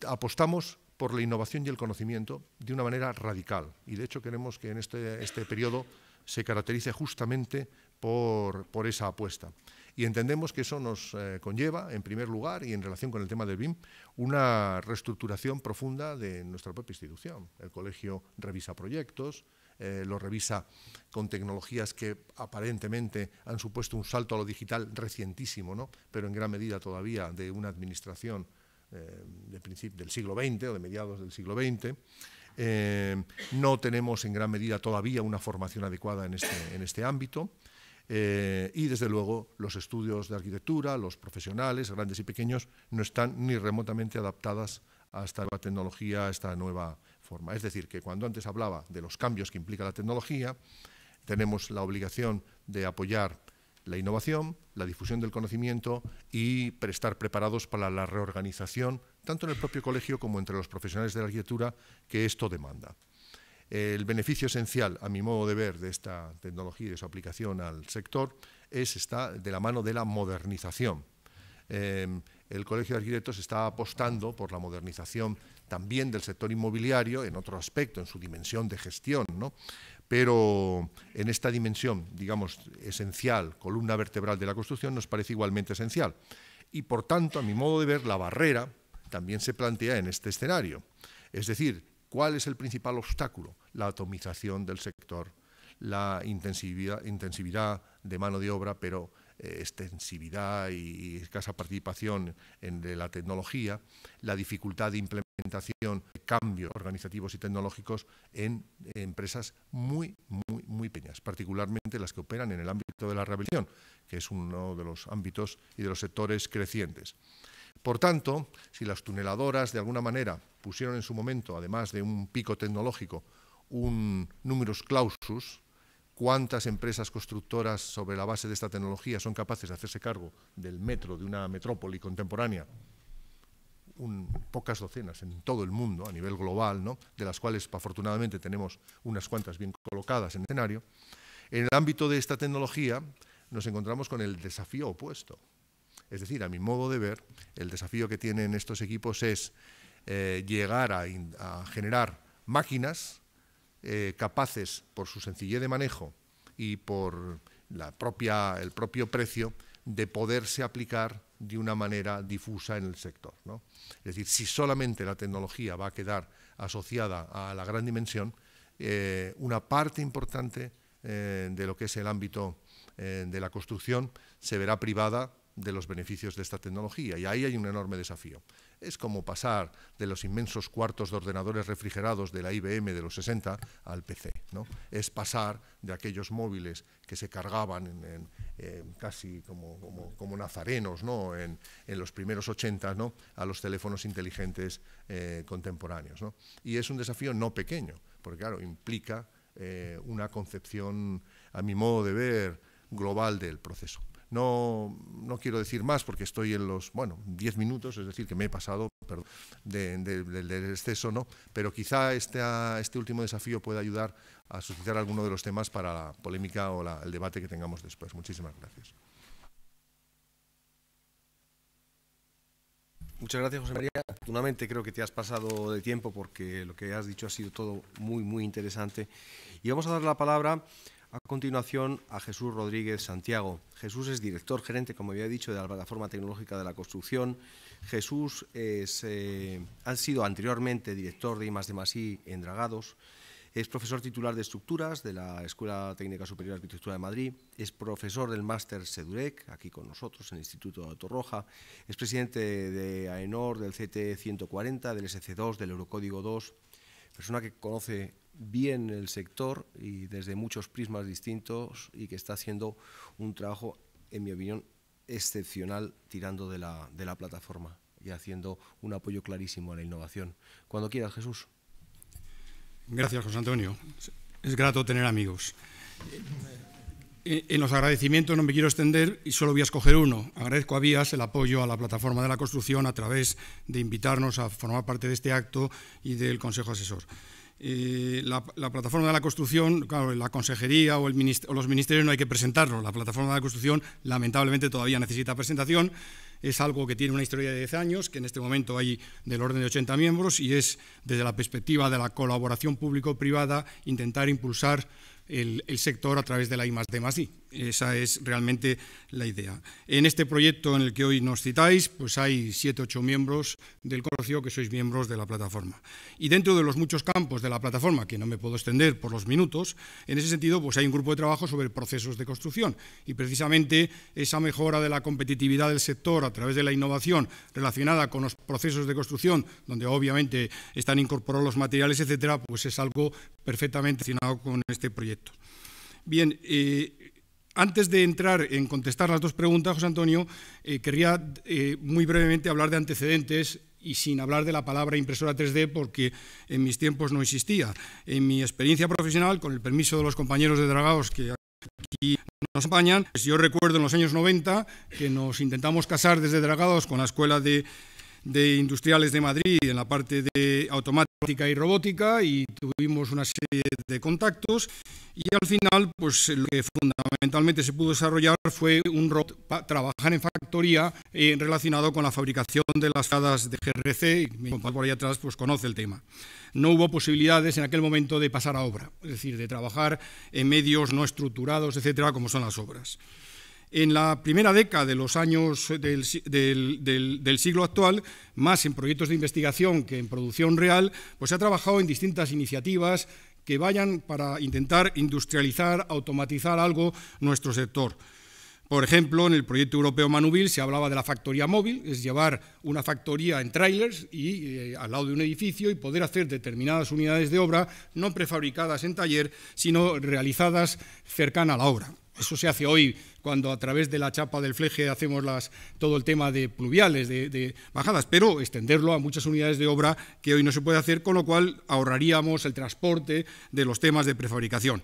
apostamos por la innovación y el conocimiento de una manera radical. Y de hecho queremos que en este, este periodo se caracterice justamente por, esa apuesta. Y entendemos que eso nos eh, conlleva, en primer lugar, y en relación con el tema del BIM, una reestructuración profunda de nuestra propia institución. El colegio revisa proyectos, eh, lo revisa con tecnologías que aparentemente han supuesto un salto a lo digital recientísimo, ¿no? pero en gran medida todavía de una administración eh, de del siglo XX o de mediados del siglo XX. Eh, no tenemos en gran medida todavía una formación adecuada en este, este ámbito. Eh, y desde luego los estudios de arquitectura, los profesionales, grandes y pequeños, no están ni remotamente adaptadas a esta nueva tecnología, a esta nueva forma. Es decir, que cuando antes hablaba de los cambios que implica la tecnología, tenemos la obligación de apoyar la innovación, la difusión del conocimiento y estar preparados para la reorganización, tanto en el propio colegio como entre los profesionales de la arquitectura, que esto demanda. El beneficio esencial, a mi modo de ver, de esta tecnología y de su aplicación al sector es está de la mano de la modernización. Em, el Colegio de Arquitectos está apostando por la modernización también del sector inmobiliario en otro aspecto, en su dimensión de gestión, ¿no? pero en esta dimensión, digamos, esencial, columna vertebral de la construcción, nos parece igualmente esencial. Y por tanto, a mi modo de ver, la barrera también se plantea en este escenario. Es decir, ¿cuál es el principal obstáculo? La atomización del sector, la intensividad, de mano de obra, pero eh, extensividad y, escasa participación en, la tecnología, la dificultad de implementar de cambios organizativos y tecnológicos en empresas muy, muy, muy pequeñas, particularmente las que operan en el ámbito de la rehabilitación, que es uno de los ámbitos y de los sectores crecientes. Por tanto, si las tuneladoras de alguna manera pusieron en su momento, además de un pico tecnológico, un números clausus, cuántas empresas constructoras sobre la base de esta tecnología son capaces de hacerse cargo del metro de una metrópoli contemporánea pocas docenas en todo el mundo, a nivel global, ¿no? de las cuales afortunadamente tenemos unas cuantas bien colocadas en escenario, en el ámbito de esta tecnología nos encontramos con el desafío opuesto. Es decir, a mi modo de ver, el desafío que tienen estos equipos es eh, llegar a, generar máquinas eh, capaces, por su sencillez de manejo y por la propia, el propio precio, de poderse aplicar de una manera difusa en el sector. Es decir, si solamente la tecnología va a quedar asociada a la gran dimensión, eh, una parte importante eh, de lo que es el ámbito eh, de la construcción se verá privada de los beneficios de esta tecnología. Y ahí hay un enorme desafío. Es como pasar de los inmensos cuartos de ordenadores refrigerados de la IBM de los 60 al PC. ¿no? Es pasar de aquellos móviles que se cargaban casi como, como, nazarenos ¿no? en, los primeros 80 ¿no? a los teléfonos inteligentes eh, contemporáneos. Y es un desafío no pequeño, porque claro, implica eh, una concepción, a mi modo de ver, global del proceso. No, quiero decir más porque estoy en los, bueno, 10 minutos, es decir, que me he pasado del exceso, ¿no? Pero quizá este, ah, este último desafío pueda ayudar a suscitar alguno de los temas para la polémica o el debate que tengamos después. Muchísimas gracias. Muchas gracias, José María. Afortunadamente creo que te has pasado de tiempo porque lo que has dicho ha sido todo muy, muy interesante. Y vamos a dar la palabra a continuación, a Jesús Rodríguez Santiago. Jesús es director gerente, como había dicho, de la Plataforma Tecnológica de la Construcción. Jesús es, eh, ha sido anteriormente director de I+, de en Dragados. Es profesor titular de estructuras de la Escuela Técnica Superior de Arquitectura de Madrid. Es profesor del máster SEDUREC, aquí con nosotros, en el Instituto de Torroja. Es presidente de AENOR, del CT 140, e del SC2, del Eurocódigo 2. Persona que conoce bien el sector y desde muchos prismas distintos y que está haciendo un trabajo, en mi opinión, excepcional tirando de la, de la plataforma y haciendo un apoyo clarísimo a la innovación. Cuando quieras, Jesús. Gracias, José Antonio. Es grato tener amigos. En los agradecimientos no me quiero extender y solo voy a escoger uno. Agradezco a Vías el apoyo a la plataforma de la construcción a través de invitarnos a formar parte de este acto y del Consejo Asesor. Eh, la, plataforma de la construcción, claro, la consejería o, el los ministerios no hay que presentarlo. La plataforma de la construcción, lamentablemente, todavía necesita presentación. Es algo que tiene una historia de 10 años, que en este momento hay del orden de 80 miembros, y es desde la perspectiva de la colaboración público-privada intentar impulsar el, el, sector a través de la I, +D +I. Esa es realmente la idea. En este proyecto en el que hoy nos citáis, pues hay siete, ocho miembros del colegio que sois miembros de la plataforma. Y dentro de los muchos campos de la plataforma, que no me puedo extender por los minutos, en ese sentido, pues hay un grupo de trabajo sobre procesos de construcción. Y precisamente esa mejora de la competitividad del sector a través de la innovación relacionada con los procesos de construcción, donde obviamente están incorporados los materiales, etcétera, pues es algo perfectamente relacionado con este proyecto. Bien, eh, antes de entrar en contestar las dos preguntas, José Antonio, eh, querría eh, muy brevemente hablar de antecedentes y sin hablar de la palabra impresora 3D porque en mis tiempos no existía. En mi experiencia profesional, con el permiso de los compañeros de Dragados que aquí nos acompañan, pues yo recuerdo en los años 90 que nos intentamos casar desde Dragados con la Escuela de de Industriales de Madrid en la parte de automática y robótica y tuvimos una serie de contactos y al final pues lo que fundamentalmente se pudo desarrollar fue un robot para trabajar en factoría eh, relacionado con la fabricación de las fadas de GRC y mi compadre por ahí atrás pues conoce el tema. No hubo posibilidades en aquel momento de pasar a obra, es decir, de trabajar en medios no estructurados, etcétera, como son las obras en la primera década de los años del, siglo actual, más en proyectos de investigación que en producción real, pues se ha trabajado en distintas iniciativas que vayan para intentar industrializar, automatizar algo nuestro sector. Por ejemplo, en el proyecto europeo Manubil se hablaba de la factoría móvil, es llevar una factoría en trailers y eh, al lado de un edificio y poder hacer determinadas unidades de obra no prefabricadas en taller, sino realizadas cercana a la obra. Eso se hace hoy cuando a través de la chapa del fleje hacemos todo el tema de pluviales, de, bajadas, pero extenderlo a muchas unidades de obra que hoy no se puede hacer, con lo cual ahorraríamos el transporte de los temas de prefabricación.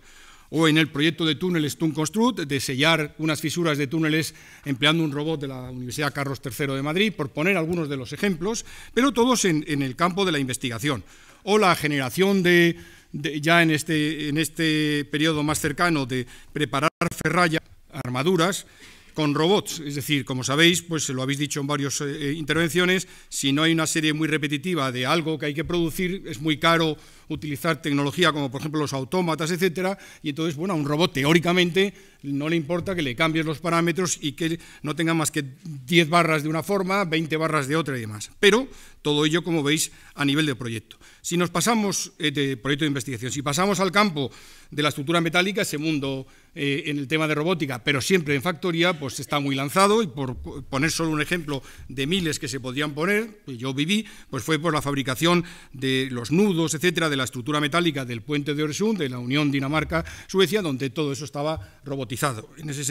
O en el proyecto de túneles Tun Construct, de sellar unas fisuras de túneles empleando un robot de la Universidad Carlos III de Madrid, por poner algunos de los ejemplos, pero todos en el campo de la investigación. O la generación de ya en este, en este periodo más cercano de preparar ferralla, armaduras, con robots. Es decir, como sabéis, pues lo habéis dicho en varias eh, eh, intervenciones, si no hay una serie muy repetitiva de algo que hay que producir, es muy caro utilizar tecnología como por ejemplo los autómatas, etcétera, y entonces, bueno, a un robot teóricamente no le importa que le cambies los parámetros y que no tenga más que 10 barras de una forma, 20 barras de otra y demás. Pero todo ello, como veis, a nivel de proyecto. Si nos pasamos eh, de proyecto de investigación, si pasamos al campo de la estructura metálica, ese mundo eh, en el tema de robótica, pero siempre en factoría, pues está muy lanzado y por poner solo un ejemplo de miles que se podrían poner, pues yo viví, pues fue por la fabricación de los nudos, etcétera, de la estructura metálica del puente de Øresund de la Unión Dinamarca-Suecia, donde todo eso estaba robotizado. En ese,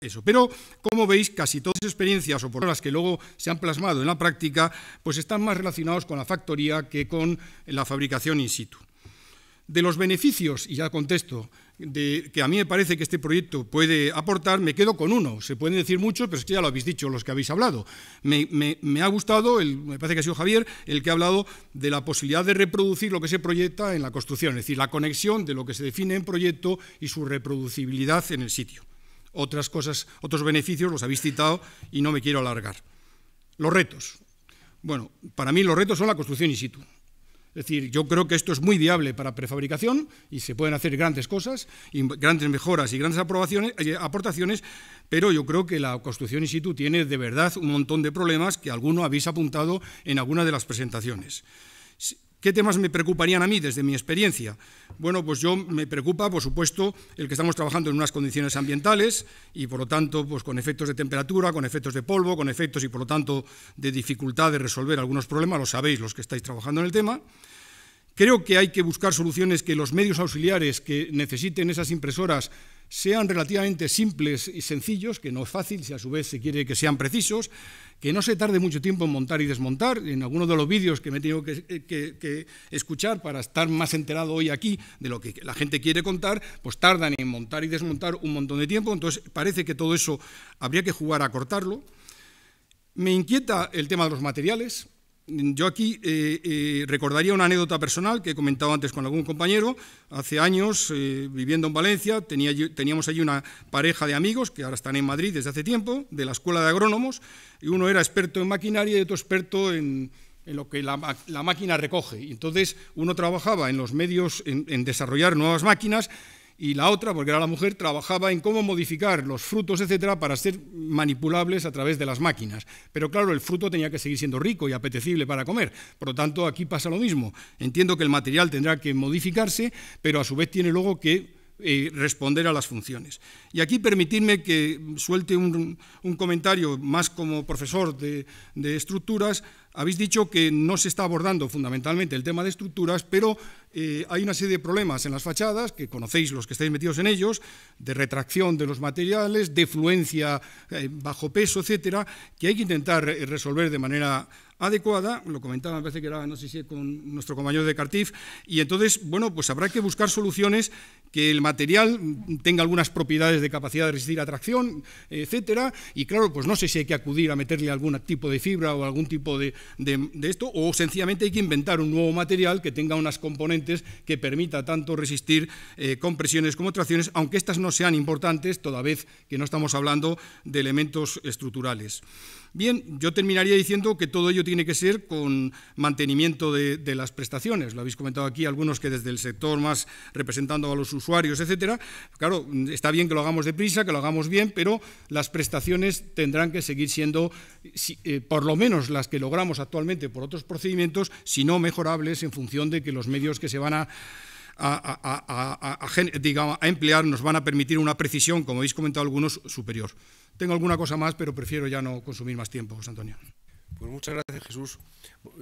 eso. Pero, como veis, casi todas las experiencias, o por las que luego se han plasmado en la práctica, pues están más relacionados con la factoría que con la fabricación in situ. De los beneficios, y ya contesto, que a mí me parece que este proyecto puede aportar, me quedo con uno. Se pueden decir muchos, pero es que ya lo habéis dicho los que habéis hablado. Me, ha gustado, el, me parece que ha sido Javier, el que ha hablado de la posibilidad de reproducir lo que se proyecta en la construcción, es decir, la conexión de lo que se define en proyecto y su reproducibilidad en el sitio. Otras cosas, otros beneficios los habéis citado y no me quiero alargar. Los retos. Bueno, para mí los retos son la construcción in situ. Es decir, yo creo que esto es muy viable para prefabricación y se pueden hacer grandes cosas, grandes mejoras y grandes eh, aportaciones, pero yo creo que la construcción in situ tiene de verdad un montón de problemas que alguno habéis apuntado en alguna de las presentaciones. ¿Qué temas me preocuparían a mí desde mi experiencia? Bueno, pues yo me preocupa, por supuesto, el que estamos trabajando en unas condiciones ambientales y, por lo tanto, pues con efectos de temperatura, con efectos de polvo, con efectos y, por lo tanto, de dificultad de resolver algunos problemas, lo sabéis los que estáis trabajando en el tema. Creo que hay que buscar soluciones que los medios auxiliares que necesiten esas impresoras sean relativamente simples y sencillos, que no es fácil, si a su vez se quiere que sean precisos, que no se tarde mucho tiempo en montar y desmontar. En algunos de los vídeos que me he tenido eh, que, escuchar para estar más enterado hoy aquí de lo que la gente quiere contar, pues tardan en montar y desmontar un montón de tiempo. Entonces parece que todo eso habría que jugar a cortarlo. Me inquieta el tema de los materiales. Yo aquí eh, eh, recordaría una anécdota personal que he comentado antes con algún compañero. Hace años, eh, viviendo en Valencia, teníamos allí una pareja de amigos que ahora están en Madrid desde hace tiempo, de la Escuela de Agrónomos, y uno era experto en maquinaria y otro experto en, lo que la, máquina recoge. entonces uno trabajaba en los medios, en desarrollar nuevas máquinas y la otra, porque era la mujer, trabajaba en cómo modificar los frutos, etcétera, para ser manipulables a través de las máquinas. Pero claro, el fruto tenía que seguir siendo rico y apetecible para comer. Por lo tanto, aquí pasa lo mismo. Entiendo que el material tendrá que modificarse, pero a su vez tiene luego que eh, responder a las funciones. Y aquí permitidme que suelte un, comentario más como profesor de estructuras habéis dicho que no se está abordando fundamentalmente el tema de estructuras, pero eh, hay una serie de problemas en las fachadas, que conocéis los que estáis metidos en ellos, de retracción de los materiales, de fluencia eh, bajo peso, etcétera, que hay que intentar eh, resolver de manera adecuada, lo comentaba, me parece que era, no sé si con nuestro compañero de Cartif, y entonces, bueno, pues habrá que buscar soluciones que el material tenga algunas propiedades de capacidad de resistir a tracción, etcétera, y claro, pues no sé si hay que acudir a meterle algún tipo de fibra o algún tipo de, esto, o sencillamente hay que inventar un nuevo material que tenga unas componentes que permita tanto resistir eh, compresiones como tracciones, aunque estas no sean importantes, toda vez que no estamos hablando de elementos estructurales. Bien, yo terminaría diciendo que todo ello tiene que ser con mantenimiento de, las prestaciones. Lo habéis comentado aquí algunos que desde el sector más representando a los usuarios, etcétera. Claro, está bien que lo hagamos deprisa, que lo hagamos bien, pero las prestaciones tendrán que seguir siendo, eh, por lo menos las que logramos actualmente por otros procedimientos, si no mejorables en función de que los medios que se van a digamos, a, emplear nos van a permitir una precisión, como habéis comentado algunos, superior. Tengo alguna cosa más, pero prefiero ya no consumir más tiempo, José Antonio. Pues muchas gracias, Jesús.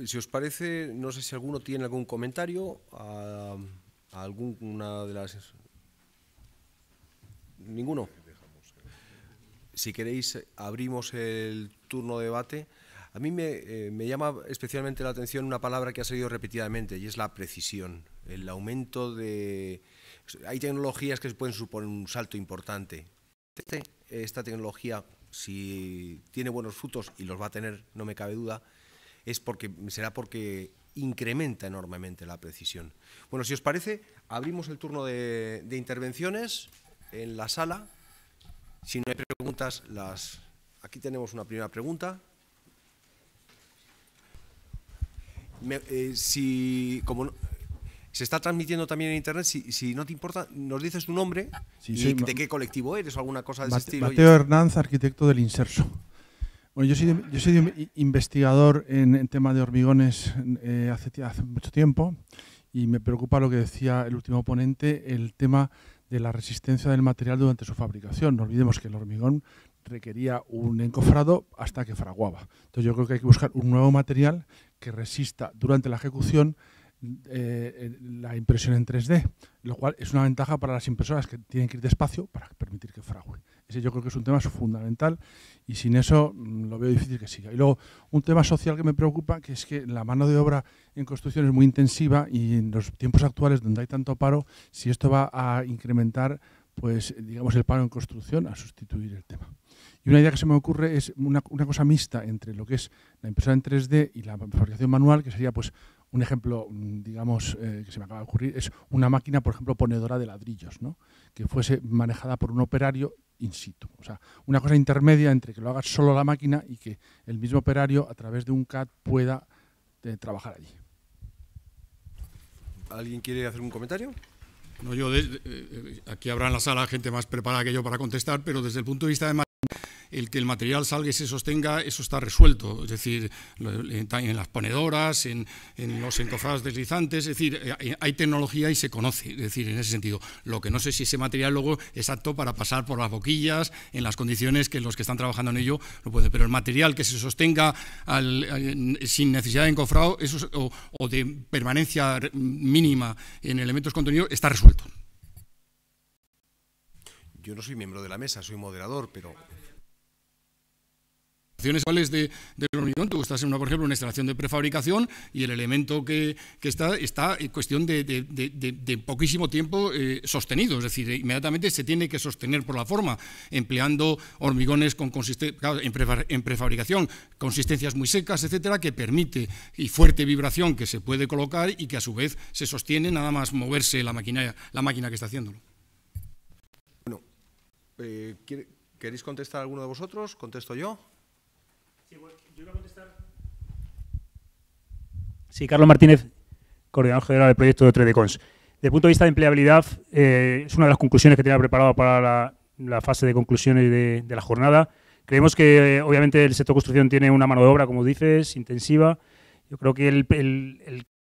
Si os parece, no sé si alguno tiene algún comentario a, alguna de las... Ninguno. Si queréis, abrimos el turno de debate. A mí me, eh, me, llama especialmente la atención una palabra que ha salido repetidamente y es la precisión, el aumento de... Hay tecnologías que pueden suponer un salto importante. Este, esta tecnología si tiene buenos frutos, y los va a tener, no me cabe duda, es porque, será porque incrementa enormemente la precisión. Bueno, si os parece, abrimos el turno de, intervenciones en la sala. Si no hay preguntas, las... aquí tenemos una primera pregunta. Eh, si, como se está transmitiendo también en internet. Si, si no te importa, nos dices tu nombre y de qué colectivo eres o alguna cosa de ese estilo. Mateo Hernández, arquitecto del Inserso. Bueno, yo soy, yo investigador en, tema de hormigones eh, hace, hace mucho tiempo y me preocupa lo que decía el último ponente, el tema de la resistencia del material durante su fabricación. No olvidemos que el hormigón requería un encofrado hasta que fraguaba. Entonces yo creo que hay que buscar un nuevo material que resista durante la ejecución eh, la impresión en 3D, lo cual es una ventaja para las impresoras que tienen que ir despacio para permitir que frague. Ese yo creo que es un tema fundamental y sin eso mm, lo veo difícil que siga. Y luego, un tema social que me preocupa, que es que la mano de obra en construcción es muy intensiva y en los tiempos actuales donde hay tanto paro, si esto va a incrementar pues digamos el paro en construcción a sustituir el tema. Y una idea que se me ocurre es una, una, cosa mixta entre lo que es la impresora en 3D y la fabricación manual, que sería pues un ejemplo, mm, digamos, eh, que se me acaba de ocurrir, es una máquina, por ejemplo, ponedora de ladrillos, ¿no? que fuese manejada por un operario in situ. O sea, una cosa intermedia entre que lo haga solo la máquina y que el mismo operario, a través de un CAD, pueda eh, trabajar allí. ¿Alguien quiere hacer un comentario? No, yo eh, aquí habrá en la sala gente más preparada que yo para contestar, pero desde el punto de vista de el que el material salga y se sostenga, eso está resuelto. Es decir, en las ponedoras, en, en los encofrados deslizantes, es decir, eh, hay tecnología y se conoce, es decir, en ese sentido. Lo que no sé si ese material luego es apto para pasar por las boquillas, en las condiciones que los que están trabajando en ello lo pueden. Pero el material que se sostenga sin necesidad de encofrado eso o, o de permanencia mínima en elementos contenidos está resuelto. Yo no soy miembro de la mesa, soy moderador, pero instalaciones de, de reunión, tú estás en una, por ejemplo, una instalación de prefabricación y el elemento que, está está en cuestión de, poquísimo tiempo eh, sostenido, es decir, inmediatamente se tiene que sostener por la forma, empleando hormigones con en, prefabricación, consistencias muy secas, etcétera, que permite y fuerte vibración que se puede colocar y que a su vez se sostiene nada más moverse la maquinaria, la máquina que está haciéndolo. Bueno, eh, ¿queréis contestar alguno de vosotros? ¿Contesto yo? Sí, Carlos Martínez, coordinador general del proyecto de 3 Desde el punto de vista de empleabilidad, eh, es una de las conclusiones que tenía preparado para la, fase de conclusiones de, la jornada. Creemos que, eh, obviamente, el sector construcción tiene una mano de obra, como dices, intensiva. Yo creo que el,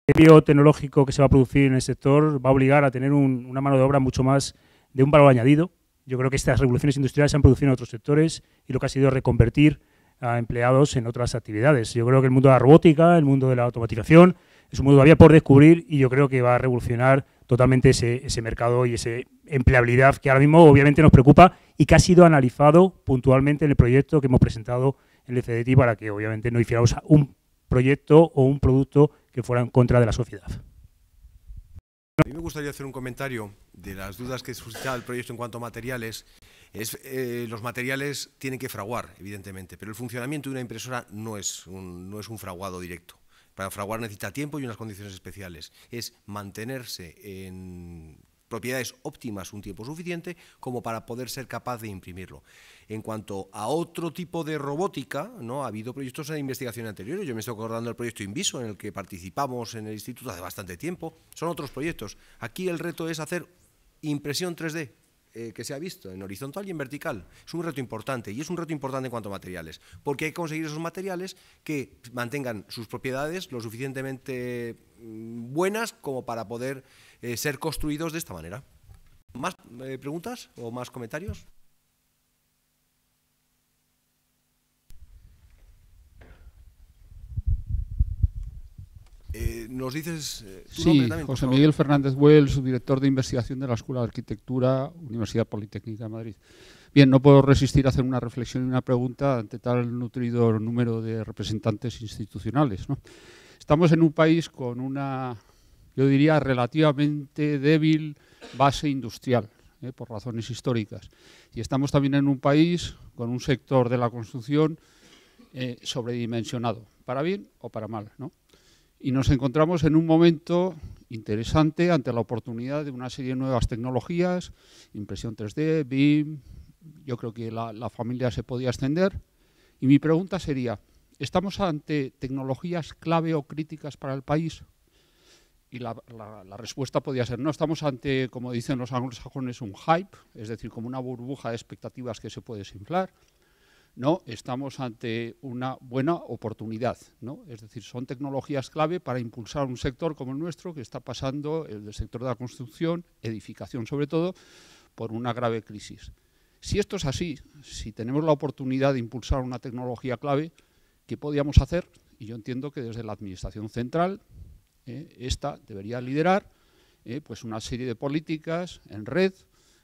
cambio tecnológico que se va a producir en el sector va a obligar a tener una mano de obra mucho más de un valor añadido. Yo creo que estas revoluciones industriales se han producido en otros sectores y lo que ha sido reconvertir a empleados en otras actividades. Yo creo que el mundo de la robótica, el mundo de la automatización, es un mundo todavía por descubrir y yo creo que va a revolucionar totalmente ese, mercado y esa empleabilidad que ahora mismo obviamente nos preocupa y que ha sido analizado puntualmente en el proyecto que hemos presentado en el CDT para que obviamente no hiciéramos un proyecto o un producto que fuera en contra de la sociedad. A mí me gustaría hacer un comentario de las dudas que suscita el proyecto en cuanto a materiales eh, los materiales tienen que fraguar, evidentemente, pero el funcionamiento de una impresora no es un, no es un fraguado directo. Para fraguar necesita tiempo y unas condiciones especiales. Es mantenerse en propiedades óptimas un tiempo suficiente como para poder ser capaz de imprimirlo. En cuanto a otro tipo de robótica, ¿no? ha habido proyectos de investigación anterior, yo me estoy acordando del proyecto Inviso en el que participamos en el instituto hace bastante tiempo, son otros proyectos. Aquí el reto es hacer impresión 3D, eh, que se ha visto, en horizontal y en vertical. Es un reto importante y es un reto importante en cuanto a materiales, porque hay que conseguir esos materiales que mantengan sus propiedades lo suficientemente mm, buenas como para poder eh, ser construidos de esta manera. ¿Más eh, preguntas o más comentarios? Eh, ¿Nos dices eh, José Miguel Fernández Güell, subdirector de investigación de la Escuela de Arquitectura, Universidad Politécnica de Madrid. Bien, no puedo resistir a hacer una reflexión y una pregunta ante tal nutrido número de representantes institucionales. Estamos en un país con una, yo diría, relativamente débil base industrial, ¿eh? por razones históricas. Y estamos también en un país con un sector de la construcción sobredimensionado, para bien o para mal. ¿no? y nos encontramos en un momento interesante ante la oportunidad de una serie de nuevas tecnologías, impresión 3D, BIM, yo creo que la, familia se podía extender. Y mi pregunta sería, ¿estamos ante tecnologías clave o críticas para el país? Y la, respuesta podía ser, no, estamos ante, como dicen los anglosajones, un hype, es decir, como una burbuja de expectativas que se puede desinflar no estamos ante una buena oportunidad. ¿no? Es decir, son tecnologías clave para impulsar un sector como el nuestro, que está pasando, el del sector de la construcción, edificación sobre todo, por una grave crisis. Si esto es así, si tenemos la oportunidad de impulsar una tecnología clave, ¿qué podíamos hacer? Y yo entiendo que desde la Administración Central, eh, esta debería liderar eh, pues una serie de políticas en red,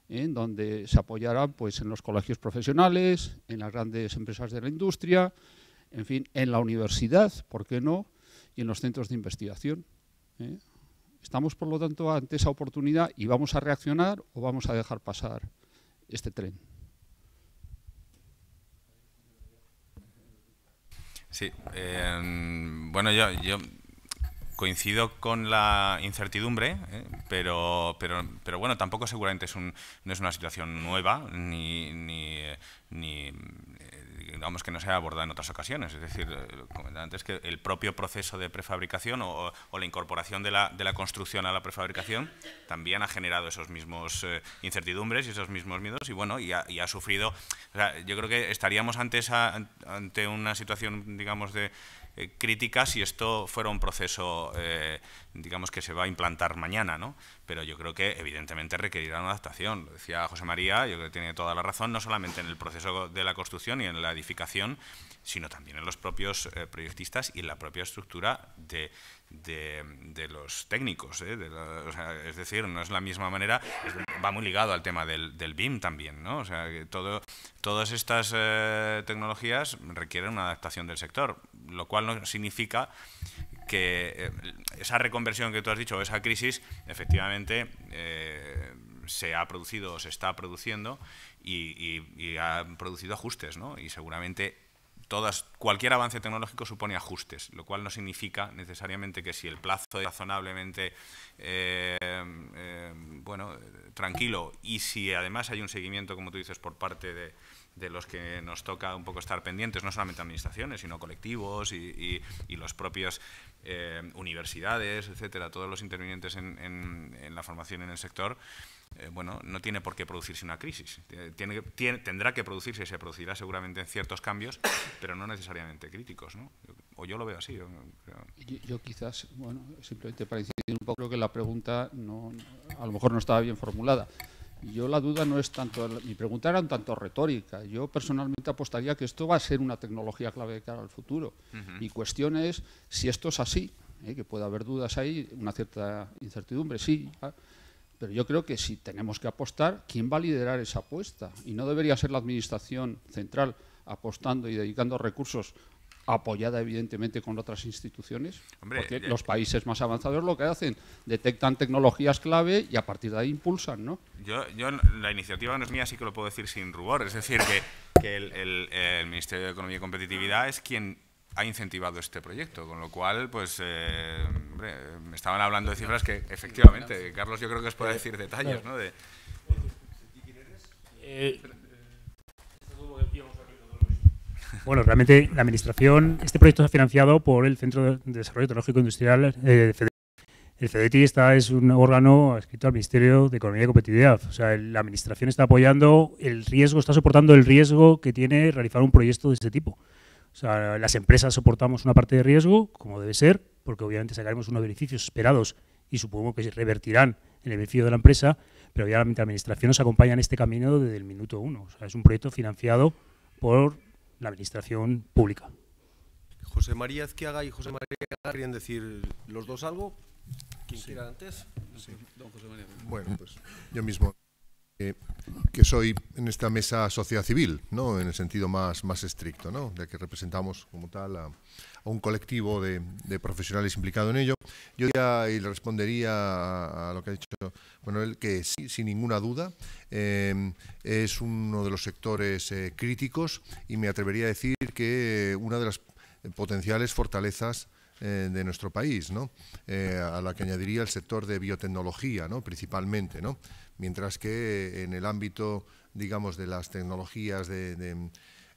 en donde se apoyarán pues, en los colegios profesionales, en las grandes empresas de la industria, en fin, en la universidad, ¿por qué no? Y en los centros de investigación. ¿eh? Estamos, por lo tanto, ante esa oportunidad y vamos a reaccionar o vamos a dejar pasar este tren. Sí, eh, bueno, yo coincido con la incertidumbre, ¿eh? pero, pero, pero bueno, tampoco seguramente es un, no es una situación nueva ni, ni, eh, digamos que no se ha abordado en otras ocasiones. Es decir, eh, antes que el propio proceso de prefabricación o, la incorporación de la, de la, construcción a la prefabricación también ha generado esos mismos incertidumbres y esos mismos miedos y bueno, y ha, ha sufrido. yo creo que estaríamos ante, ante una situación, digamos, de, eh, críticas crítica si esto fuera un proceso, eh, digamos, que se va a implantar mañana, ¿no? Pero yo creo que evidentemente requerirá una adaptación. Lo decía José María, yo creo que tiene toda la razón, no solamente en el proceso de la construcción y en la edificación, sino también en los propios eh, proyectistas y en la propia estructura de, de, los técnicos. ¿eh? es decir, no es la misma manera, va muy ligado al tema del, BIM también. ¿no? O sea, que todo, todas estas eh, tecnologías requieren una adaptación del sector, lo cual no significa que eh, esa reconversión que tú has dicho, esa crisis, efectivamente se ha producido o se está produciendo y, y ha producido ajustes, ¿no? Y seguramente cualquier avance tecnológico supone ajustes, lo cual no significa necesariamente que si el plazo es razonablemente eh, eh, bueno, tranquilo y si además hay un seguimiento, como tú dices, por parte de, los que nos toca un poco estar pendientes, no solamente administraciones, sino colectivos y, y, y las propias eh, universidades, etcétera, todos los intervinientes en la formación en el sector, eh, bueno, no tiene por qué producirse una crisis. tendrá que producirse, y se producirá seguramente en ciertos cambios, pero no necesariamente críticos. ¿no? O yo lo veo así. Yo, quizás, bueno, simplemente para incidir un poco, creo que la pregunta no, a lo mejor no estaba bien formulada. Yo la duda no es tanto, mi pregunta era un tanto retórica. Yo personalmente apostaría que esto va a ser una tecnología clave de cara al futuro. Mi cuestión es si esto es así, ¿eh? que puede haber dudas ahí, una cierta incertidumbre, sí. Ah, pero yo creo que si tenemos que apostar, ¿quién va a liderar esa apuesta? Y no debería ser la Administración Central apostando y dedicando recursos apoyada evidentemente con otras instituciones, porque los países más avanzados lo que hacen, detectan tecnologías clave y a partir de ahí impulsan, ¿no? Yo, yo la iniciativa no es mía, así que lo puedo decir sin rubor, es decir, que, el, Ministerio de Economía y Competitividad es quien ha incentivado este proyecto, con lo cual, pues, eh, me estaban hablando de cifras que, efectivamente, Carlos, yo creo que os puede eh, decir detalles, ¿no? De... Eh, bueno, realmente la Administración, este proyecto está financiado por el Centro de Desarrollo Tecnológico e Industrial eh, El FEDETI está, es un órgano adscrito al Ministerio de Economía y Competitividad. O sea, la Administración está apoyando el riesgo, está soportando el riesgo que tiene realizar un proyecto de este tipo las empresas soportamos una parte de riesgo, como debe ser, porque obviamente sacaremos unos beneficios esperados y supongo que se revertirán en el beneficio de la empresa, pero obviamente la Administración nos acompaña en este camino desde el minuto uno. es un proyecto financiado por la Administración Pública. José María haga y José María querían decir los dos algo. ¿Quién quiera antes? Don José María. Bueno, pues yo mismo que soy en esta mesa sociedad civil, ¿no? en el sentido más, más estricto, ¿no? de que representamos como tal a, un colectivo de, profesionales implicados en ello. Yo ya y le respondería a, lo que ha dicho Manuel que sí, sin ninguna duda, eh, es uno de los sectores eh, críticos y me atrevería a decir que una de las potenciales fortalezas eh, de nuestro país, ¿no? a la que añadiría el sector de biotecnología, ¿no? principalmente. ¿no? mientras que eh, en el ámbito, digamos, de las tecnologías de,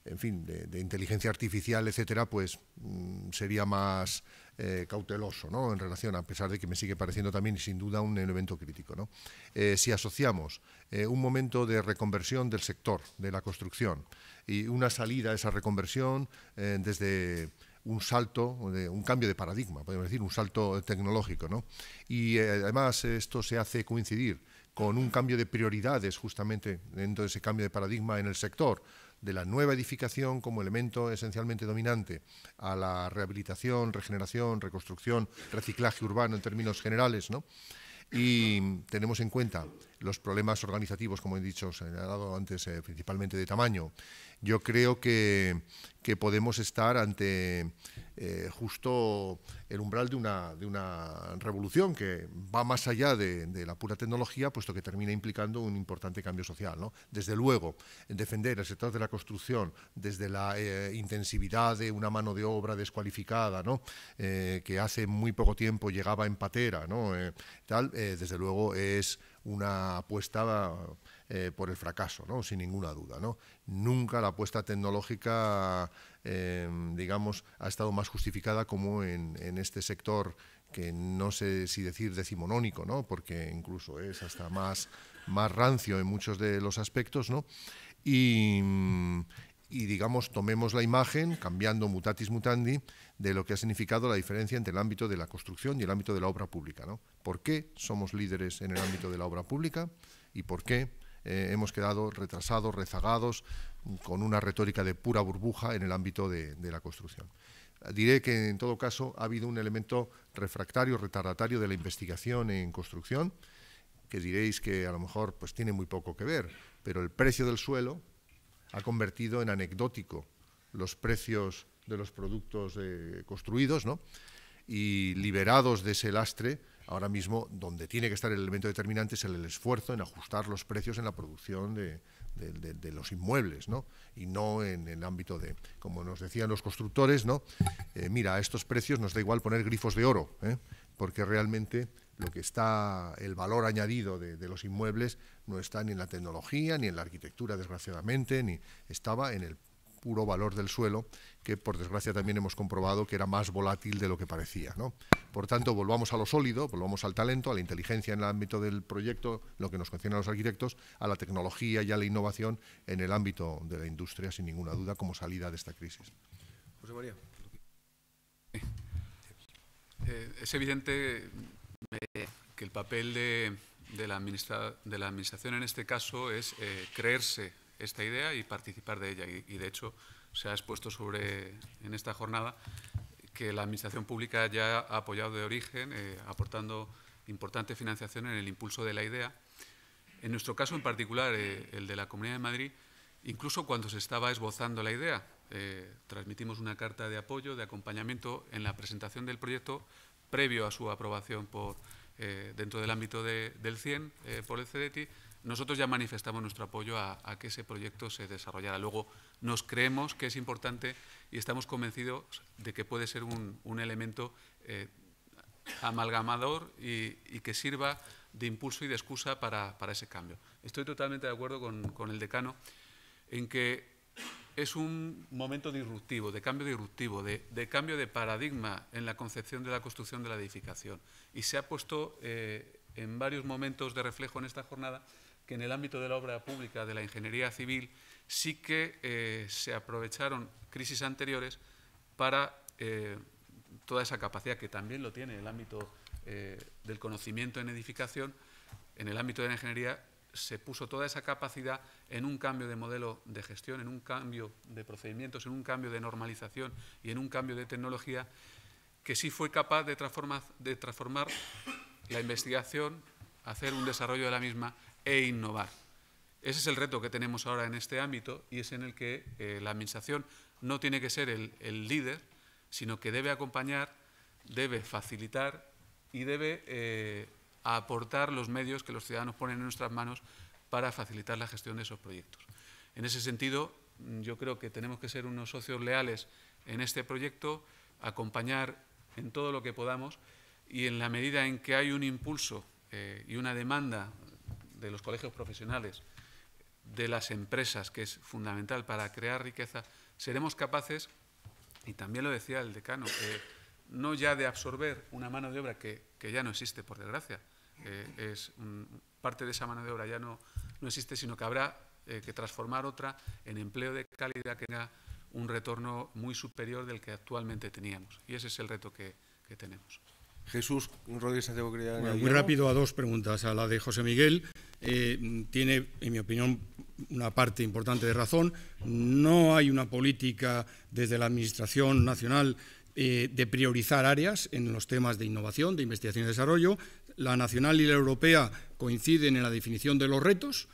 en fin, de, inteligencia artificial, etcétera, pues mm, sería más eh, cauteloso, ¿no? En relación, a pesar de que me sigue pareciendo también, sin duda, un evento crítico, eh, si asociamos un momento de reconversión del sector de la construcción y una salida a esa reconversión desde un salto, un cambio de paradigma, podemos decir, un salto tecnológico, Y además esto se hace coincidir con un cambio de prioridades justamente dentro de ese cambio de paradigma en el sector, de la nueva edificación como elemento esencialmente dominante a la rehabilitación, regeneración, reconstrucción, reciclaje urbano en términos generales, ¿no? Y tenemos en cuenta los problemas organizativos, como he dicho, se dado antes, eh, principalmente de tamaño. Yo creo que, podemos estar ante eh, justo el umbral de una, de una, revolución que va más allá de, la pura tecnología, puesto que termina implicando un importante cambio social. Desde luego, defender el sector de la construcción desde la eh, intensividad de una mano de obra descualificada, ¿no? que hace muy poco tiempo llegaba en patera, ¿no? tal, desde luego es una apuesta eh, por el fracaso, sin ninguna duda. Nunca la apuesta tecnológica, em, digamos, ha estado más justificada como en, este sector que no sé si decir decimonónico, ¿no? porque incluso es hasta más, más rancio en muchos de los aspectos, y, y digamos, tomemos la imagen, cambiando mutatis mutandi, de lo que ha significado la diferencia entre el ámbito de la construcción y el ámbito de la obra pública. ¿Por qué somos líderes en el ámbito de la obra pública y por qué eh, hemos quedado retrasados, rezagados, con una retórica de pura burbuja en el ámbito de, la construcción? diré que en todo caso ha habido un elemento refractario, retardatario de la investigación en construcción, que diréis que a lo mejor pues tiene muy poco que ver, pero el precio del suelo ha convertido en anecdótico los precios de los productos eh, construidos, ¿no? Y liberados de ese lastre, ahora mismo donde tiene que estar el elemento determinante es el, esfuerzo en ajustar los precios en la producción de, los inmuebles, ¿no? Y no en el ámbito de, como nos decían los constructores, ¿no? Eh, mira, a estos precios nos da igual poner grifos de oro, ¿eh? porque realmente lo que está el valor añadido de, de, los inmuebles no está ni en la tecnología, ni en la arquitectura, desgraciadamente, ni estaba en el puro valor del suelo, que por desgracia también hemos comprobado que era más volátil de lo que parecía. Por tanto, volvamos a lo sólido, volvamos al talento, a la inteligencia en el ámbito del proyecto, lo que nos concierne a los arquitectos, a la tecnología y a la innovación en el ámbito de la industria, sin ninguna duda, como salida de esta crisis. José María. Eh, es evidente eh, que el papel de, la Administración en este caso es eh, creerse esta idea y participar de ella. Y, de hecho se ha expuesto sobre, en esta jornada que la Administración Pública ya ha apoyado de origen, eh, aportando importante financiación en el impulso de la idea. En nuestro caso en particular, eh, el de la Comunidad de Madrid, incluso cuando se estaba esbozando la idea, eh, transmitimos una carta de apoyo, de acompañamiento en la presentación del proyecto previo a su aprobación dentro del ámbito del CIEN por el CDTI nosotros ya manifestamos nuestro apoyo a, que ese proyecto se desarrollara. Luego, nos creemos que es importante y estamos convencidos de que puede ser un, elemento eh, amalgamador y, que sirva de impulso y de excusa para, ese cambio. Estoy totalmente de acuerdo con, el decano en que es un momento disruptivo, de cambio disruptivo, de, cambio de paradigma en la concepción de la construcción de la edificación. Y se ha puesto eh, en varios momentos de reflejo en esta jornada que en el ámbito de la obra pública, de la ingeniería civil, sí que eh, se aprovecharon crisis anteriores para eh, toda esa capacidad que también lo tiene el ámbito eh, del conocimiento en edificación, en el ámbito de la ingeniería se puso toda esa capacidad en un cambio de modelo de gestión, en un cambio de procedimientos, en un cambio de normalización y en un cambio de tecnología que sí fue capaz de transformar la investigación, hacer un desarrollo de la misma e innovar. Ese es el reto que tenemos ahora en este ámbito y es en el que eh, la Administración no tiene que ser el, líder, sino que debe acompañar, debe facilitar y debe eh, aportar los medios que los ciudadanos ponen en nuestras manos para facilitar la gestión de esos proyectos. En ese sentido, mm, yo creo que tenemos que ser unos socios leales en este proyecto, acompañar en todo lo que podamos y en la medida en que hay un impulso eh, y una demanda de los colegios profesionales, de las empresas, que es fundamental para crear riqueza, seremos capaces, y también lo decía el decano, no ya de absorber una mano de obra que, ya no existe, por desgracia, es parte de esa mano de obra ya no, no existe, sino que habrá eh, que transformar otra en empleo de calidad que tenga un retorno muy superior del que actualmente teníamos. Y ese es el reto que tenemos. Jesús Rodríguez Santiago bueno, Muy rápido a dos preguntas. A la de José Miguel, eh, tiene, en mi opinión, una parte importante de razón. No hay una política desde la Administración Nacional eh, de priorizar áreas en los temas de innovación, de investigación y desarrollo. La nacional y la europea coinciden en la definición de los retos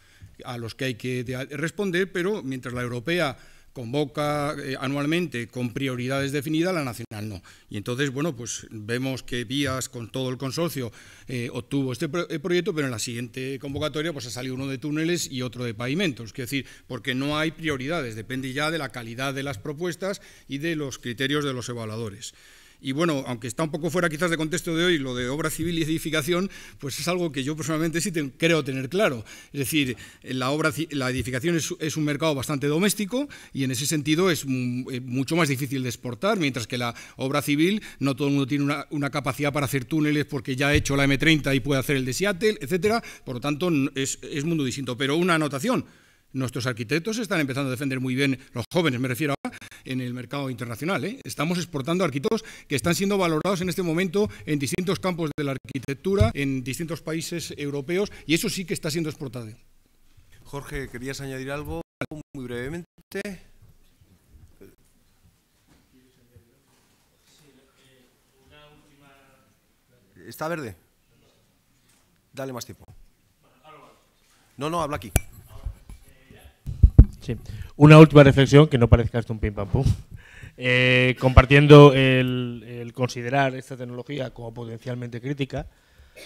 a los que hay que responder, pero mientras la europea convoca eh, anualmente con prioridades definidas, la nacional no. Y entonces, bueno, pues vemos que Vías con todo el consorcio eh, obtuvo este eh, proyecto, pero en la siguiente convocatoria pues ha salido uno de túneles y otro de pavimentos. Es decir, porque no hay prioridades, depende ya de la calidad de las propuestas y de los criterios de los evaluadores. Y bueno, aunque está un poco fuera quizás de contexto de hoy, lo de obra civil y edificación, pues es algo que yo personalmente sí creo tener claro. Es decir, eh, la, obra, la edificación es, un mercado bastante doméstico y en ese sentido es eh, mucho más difícil de exportar, mientras que la obra civil no todo el mundo tiene una, capacidad para hacer túneles porque ya ha hecho la M30 y puede hacer el de Seattle, etcétera. Por lo tanto, es mundo distinto. Pero una anotación. Nuestros arquitectos están empezando a defender muy bien, los jóvenes me refiero ahora, en el mercado internacional. ¿eh? Estamos exportando arquitectos que están siendo valorados en este momento en distintos campos de la arquitectura, en distintos países europeos, y eso sí que está siendo exportado. Jorge, ¿querías añadir algo muy brevemente? ¿Está verde? Dale más tiempo. No, no, habla aquí. Sí. Una última reflexión, que no parezca esto un pim pam pum. Eh, compartiendo el, considerar esta tecnología como potencialmente crítica,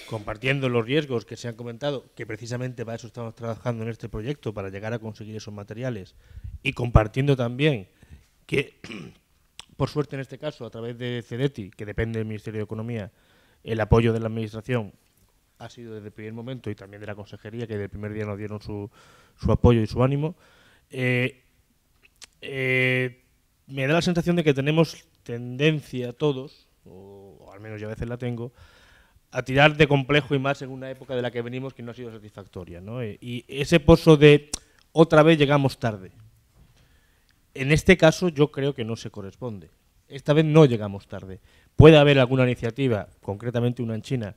compartiendo los riesgos que se han comentado, que precisamente para eso estamos trabajando en este proyecto, para llegar a conseguir esos materiales, y compartiendo también que, por suerte en este caso, a través de CEDETI, que depende del Ministerio de Economía, el apoyo de la Administración ha sido desde el primer momento y también de la Consejería, que desde el primer día nos dieron su apoyo y su ánimo. Eh, eh, me da la sensación de que tenemos tendencia todos, o, al menos yo a veces la tengo, a tirar de complejo y más en una época de la que venimos que no ha sido satisfactoria. ¿no? Eh, y ese pozo de otra vez llegamos tarde. En este caso yo creo que no se corresponde. Esta vez no llegamos tarde. Puede haber alguna iniciativa, concretamente una en China,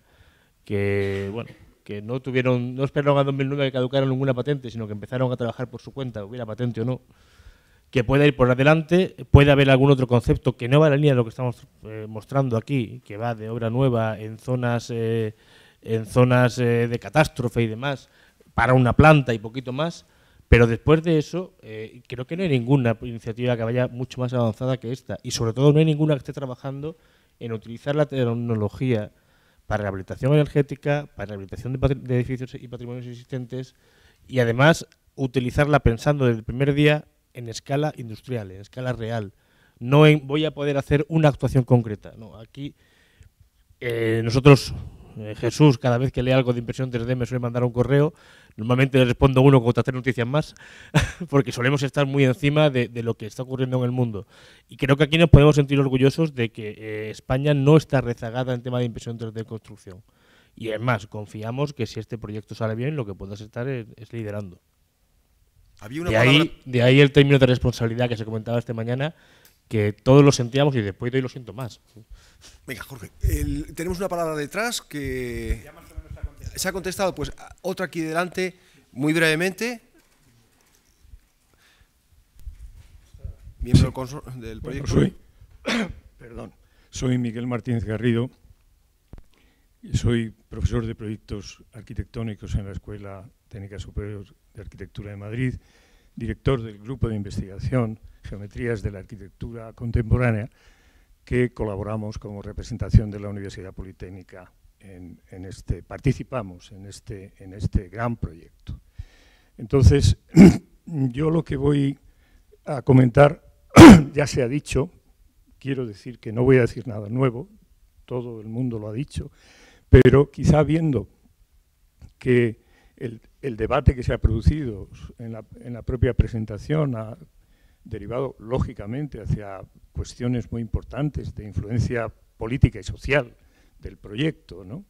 que bueno, que no tuvieron, no esperaron a 2009 que caducara ninguna patente, sino que empezaron a trabajar por su cuenta, hubiera patente o no, que pueda ir por adelante, puede haber algún otro concepto que no va a la línea de lo que estamos eh, mostrando aquí, que va de obra nueva en zonas, eh, en zonas eh, de catástrofe y demás, para una planta y poquito más, pero después de eso creo que no hay ninguna iniciativa que vaya mucho más avanzada que esta, y sobre todo no hay ninguna que esté trabajando en utilizar la tecnología para rehabilitación energética, para rehabilitación de, edificios y patrimonios existentes y además utilizarla pensando desde el primer día en escala industrial, en escala real. No voy a poder hacer una actuación concreta. aquí eh, nosotros, eh, Jesús, cada vez que lee algo de impresión 3D me suele mandar un correo Normalmente respondo uno con otras tres noticias más, porque solemos estar muy encima de, lo que está ocurriendo en el mundo. Y creo que aquí nos podemos sentir orgullosos de que eh, España no está rezagada en tema de impresión de construcción. Y es más, confiamos que si este proyecto sale bien, lo que puedas estar es, liderando. de, ahí, de ahí el término de responsabilidad que se comentaba esta mañana, que todos lo sentíamos y después de hoy lo siento más. Venga, Jorge, tenemos una palabra detrás que se ha contestado, pues otro aquí delante, muy brevemente. Miembro del proyecto. soy, perdón, soy Miguel Martínez Garrido. soy profesor de proyectos arquitectónicos en la Escuela Técnica Superior de Arquitectura de Madrid, director del grupo de investigación Geometrías de la Arquitectura Contemporánea, que colaboramos como representación de la Universidad Politécnica en, este, participamos en este, este gran proyecto. Entonces, yo lo que voy a comentar ya se ha dicho, quiero decir que no voy a decir nada nuevo, todo el mundo lo ha dicho, pero quizá viendo que el, debate que se ha producido en la propia presentación ha derivado lógicamente hacia cuestiones muy importantes de influencia política y social del proyecto, ¿no?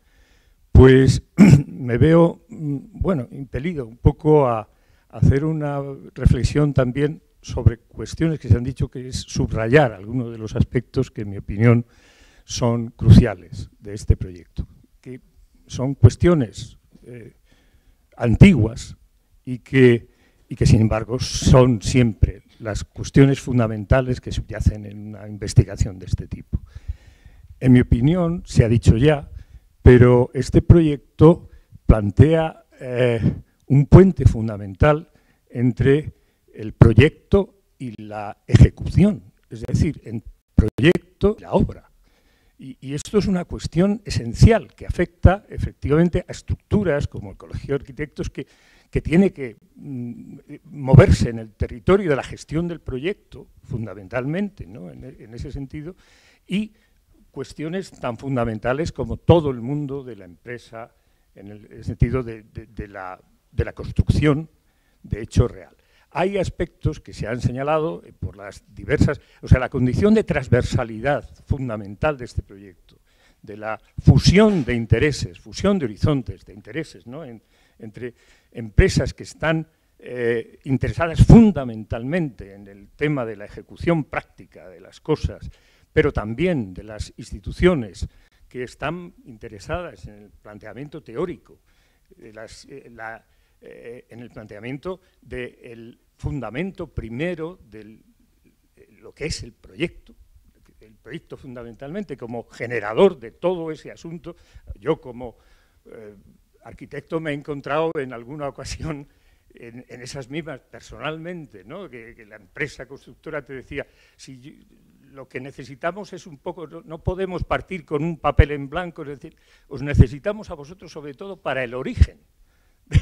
pues me veo, mm, bueno, impelido un poco a hacer una reflexión también sobre cuestiones que se han dicho que es subrayar algunos de los aspectos que en mi opinión son cruciales de este proyecto, que son cuestiones eh, antiguas y que, y que sin embargo son siempre las cuestiones fundamentales que subyacen en una investigación de este tipo. En mi opinión, se ha dicho ya, pero este proyecto plantea eh, un puente fundamental entre el proyecto y la ejecución, es decir, el proyecto y la obra. Y, esto es una cuestión esencial que afecta efectivamente a estructuras como el Colegio de Arquitectos que, tiene que mm, moverse en el territorio de la gestión del proyecto, fundamentalmente, en, en ese sentido, y cuestiones tan fundamentales como todo el mundo de la empresa en el sentido de, la, construcción de hecho real. Hay aspectos que se han señalado eh, por las diversas, o sea, la condición de transversalidad fundamental de este proyecto, de la fusión de intereses, fusión de horizontes, de intereses, ¿no? entre empresas que están eh, interesadas fundamentalmente en el tema de la ejecución práctica de las cosas, pero también de las instituciones que están interesadas en el planteamiento teórico, eh, eh, en el planteamiento del fundamento primero de eh, lo que es el proyecto, el proyecto fundamentalmente como generador de todo ese asunto. Yo como arquitecto me he encontrado en alguna ocasión en, esas mismas personalmente, que, la empresa constructora te decía, si lo que necesitamos es un poco, no, podemos partir con un papel en blanco, es decir, os necesitamos a vosotros sobre todo para el origen, de,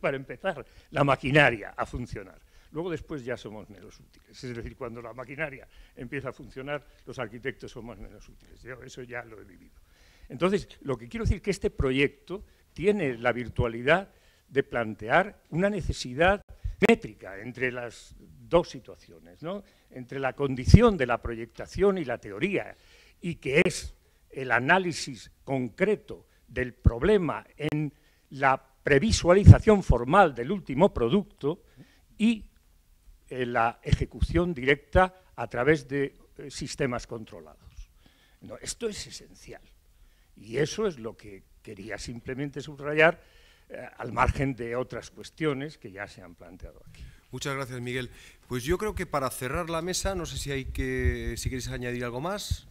para empezar la maquinaria a funcionar. Luego después ya somos menos útiles. Es decir, cuando la maquinaria empieza a funcionar, los arquitectos somos menos útiles. Yo eso ya lo he vivido. Entonces, lo que quiero decir es que este proyecto tiene la virtualidad de plantear una necesidad métrica entre las dos situaciones, ¿no? entre la condición de la proyectación y la teoría, y que es el análisis concreto del problema en la previsualización formal del último producto y eh, la ejecución directa a través de eh, sistemas controlados. esto es esencial y eso es lo que quería simplemente subrayar eh, al margen de otras cuestiones que ya se han planteado aquí. Muchas gracias, Miguel. Pues yo creo que para cerrar la mesa, no sé si hay que, si queréis añadir algo más.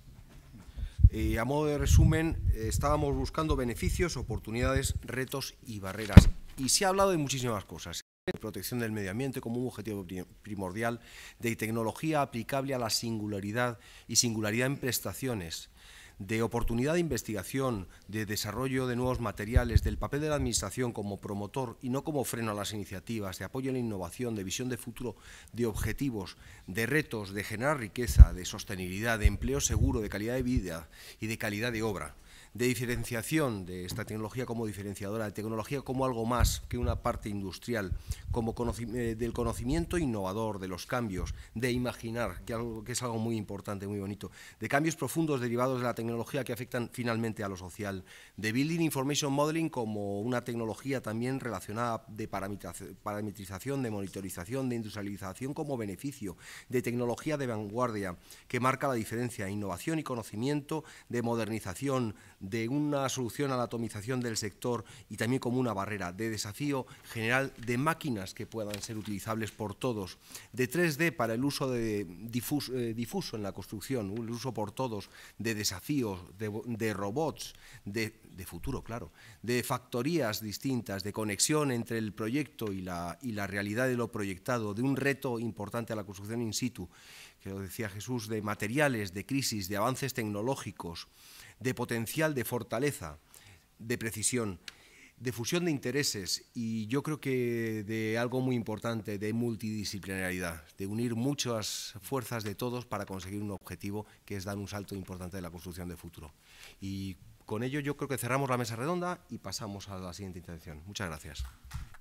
y eh, a modo de resumen, eh, estábamos buscando beneficios, oportunidades, retos y barreras. Y se ha hablado de muchísimas cosas. protección del medio ambiente como un objetivo primordial, de tecnología aplicable a la singularidad y singularidad en prestaciones, de oportunidad de investigación, de desarrollo de nuevos materiales, del papel de la Administración como promotor y no como freno a las iniciativas, de apoyo a la innovación, de visión de futuro, de objetivos, de retos, de generar riqueza, de sostenibilidad, de empleo seguro, de calidad de vida y de calidad de obra de diferenciación de esta tecnología como diferenciadora de tecnología, como algo más que una parte industrial, como eh, del conocimiento innovador, de los cambios, de imaginar, que, algo, que es algo muy importante, muy bonito, de cambios profundos derivados de la tecnología que afectan finalmente a lo social, de Building Information Modeling como una tecnología también relacionada de parametrización, de monitorización, de industrialización como beneficio, de tecnología de vanguardia que marca la diferencia, innovación y conocimiento, de modernización, de una solución a la atomización del sector y también como una barrera de desafío general de máquinas que puedan ser utilizables por todos, de 3D para el uso de eh, difuso, en la construcción, un uso por todos de desafíos, de, robots, de, futuro, claro, de factorías distintas, de conexión entre el proyecto y la, y la realidad de lo proyectado, de un reto importante a la construcción in situ, que lo decía Jesús, de materiales, de crisis, de avances tecnológicos, de potencial, de fortaleza, de precisión, de fusión de intereses y yo creo que de algo muy importante, de multidisciplinaridad, de unir muchas fuerzas de todos para conseguir un objetivo que es dar un salto importante de la construcción de futuro. Y con ello yo creo que cerramos la mesa redonda y pasamos a la siguiente intervención. Muchas gracias.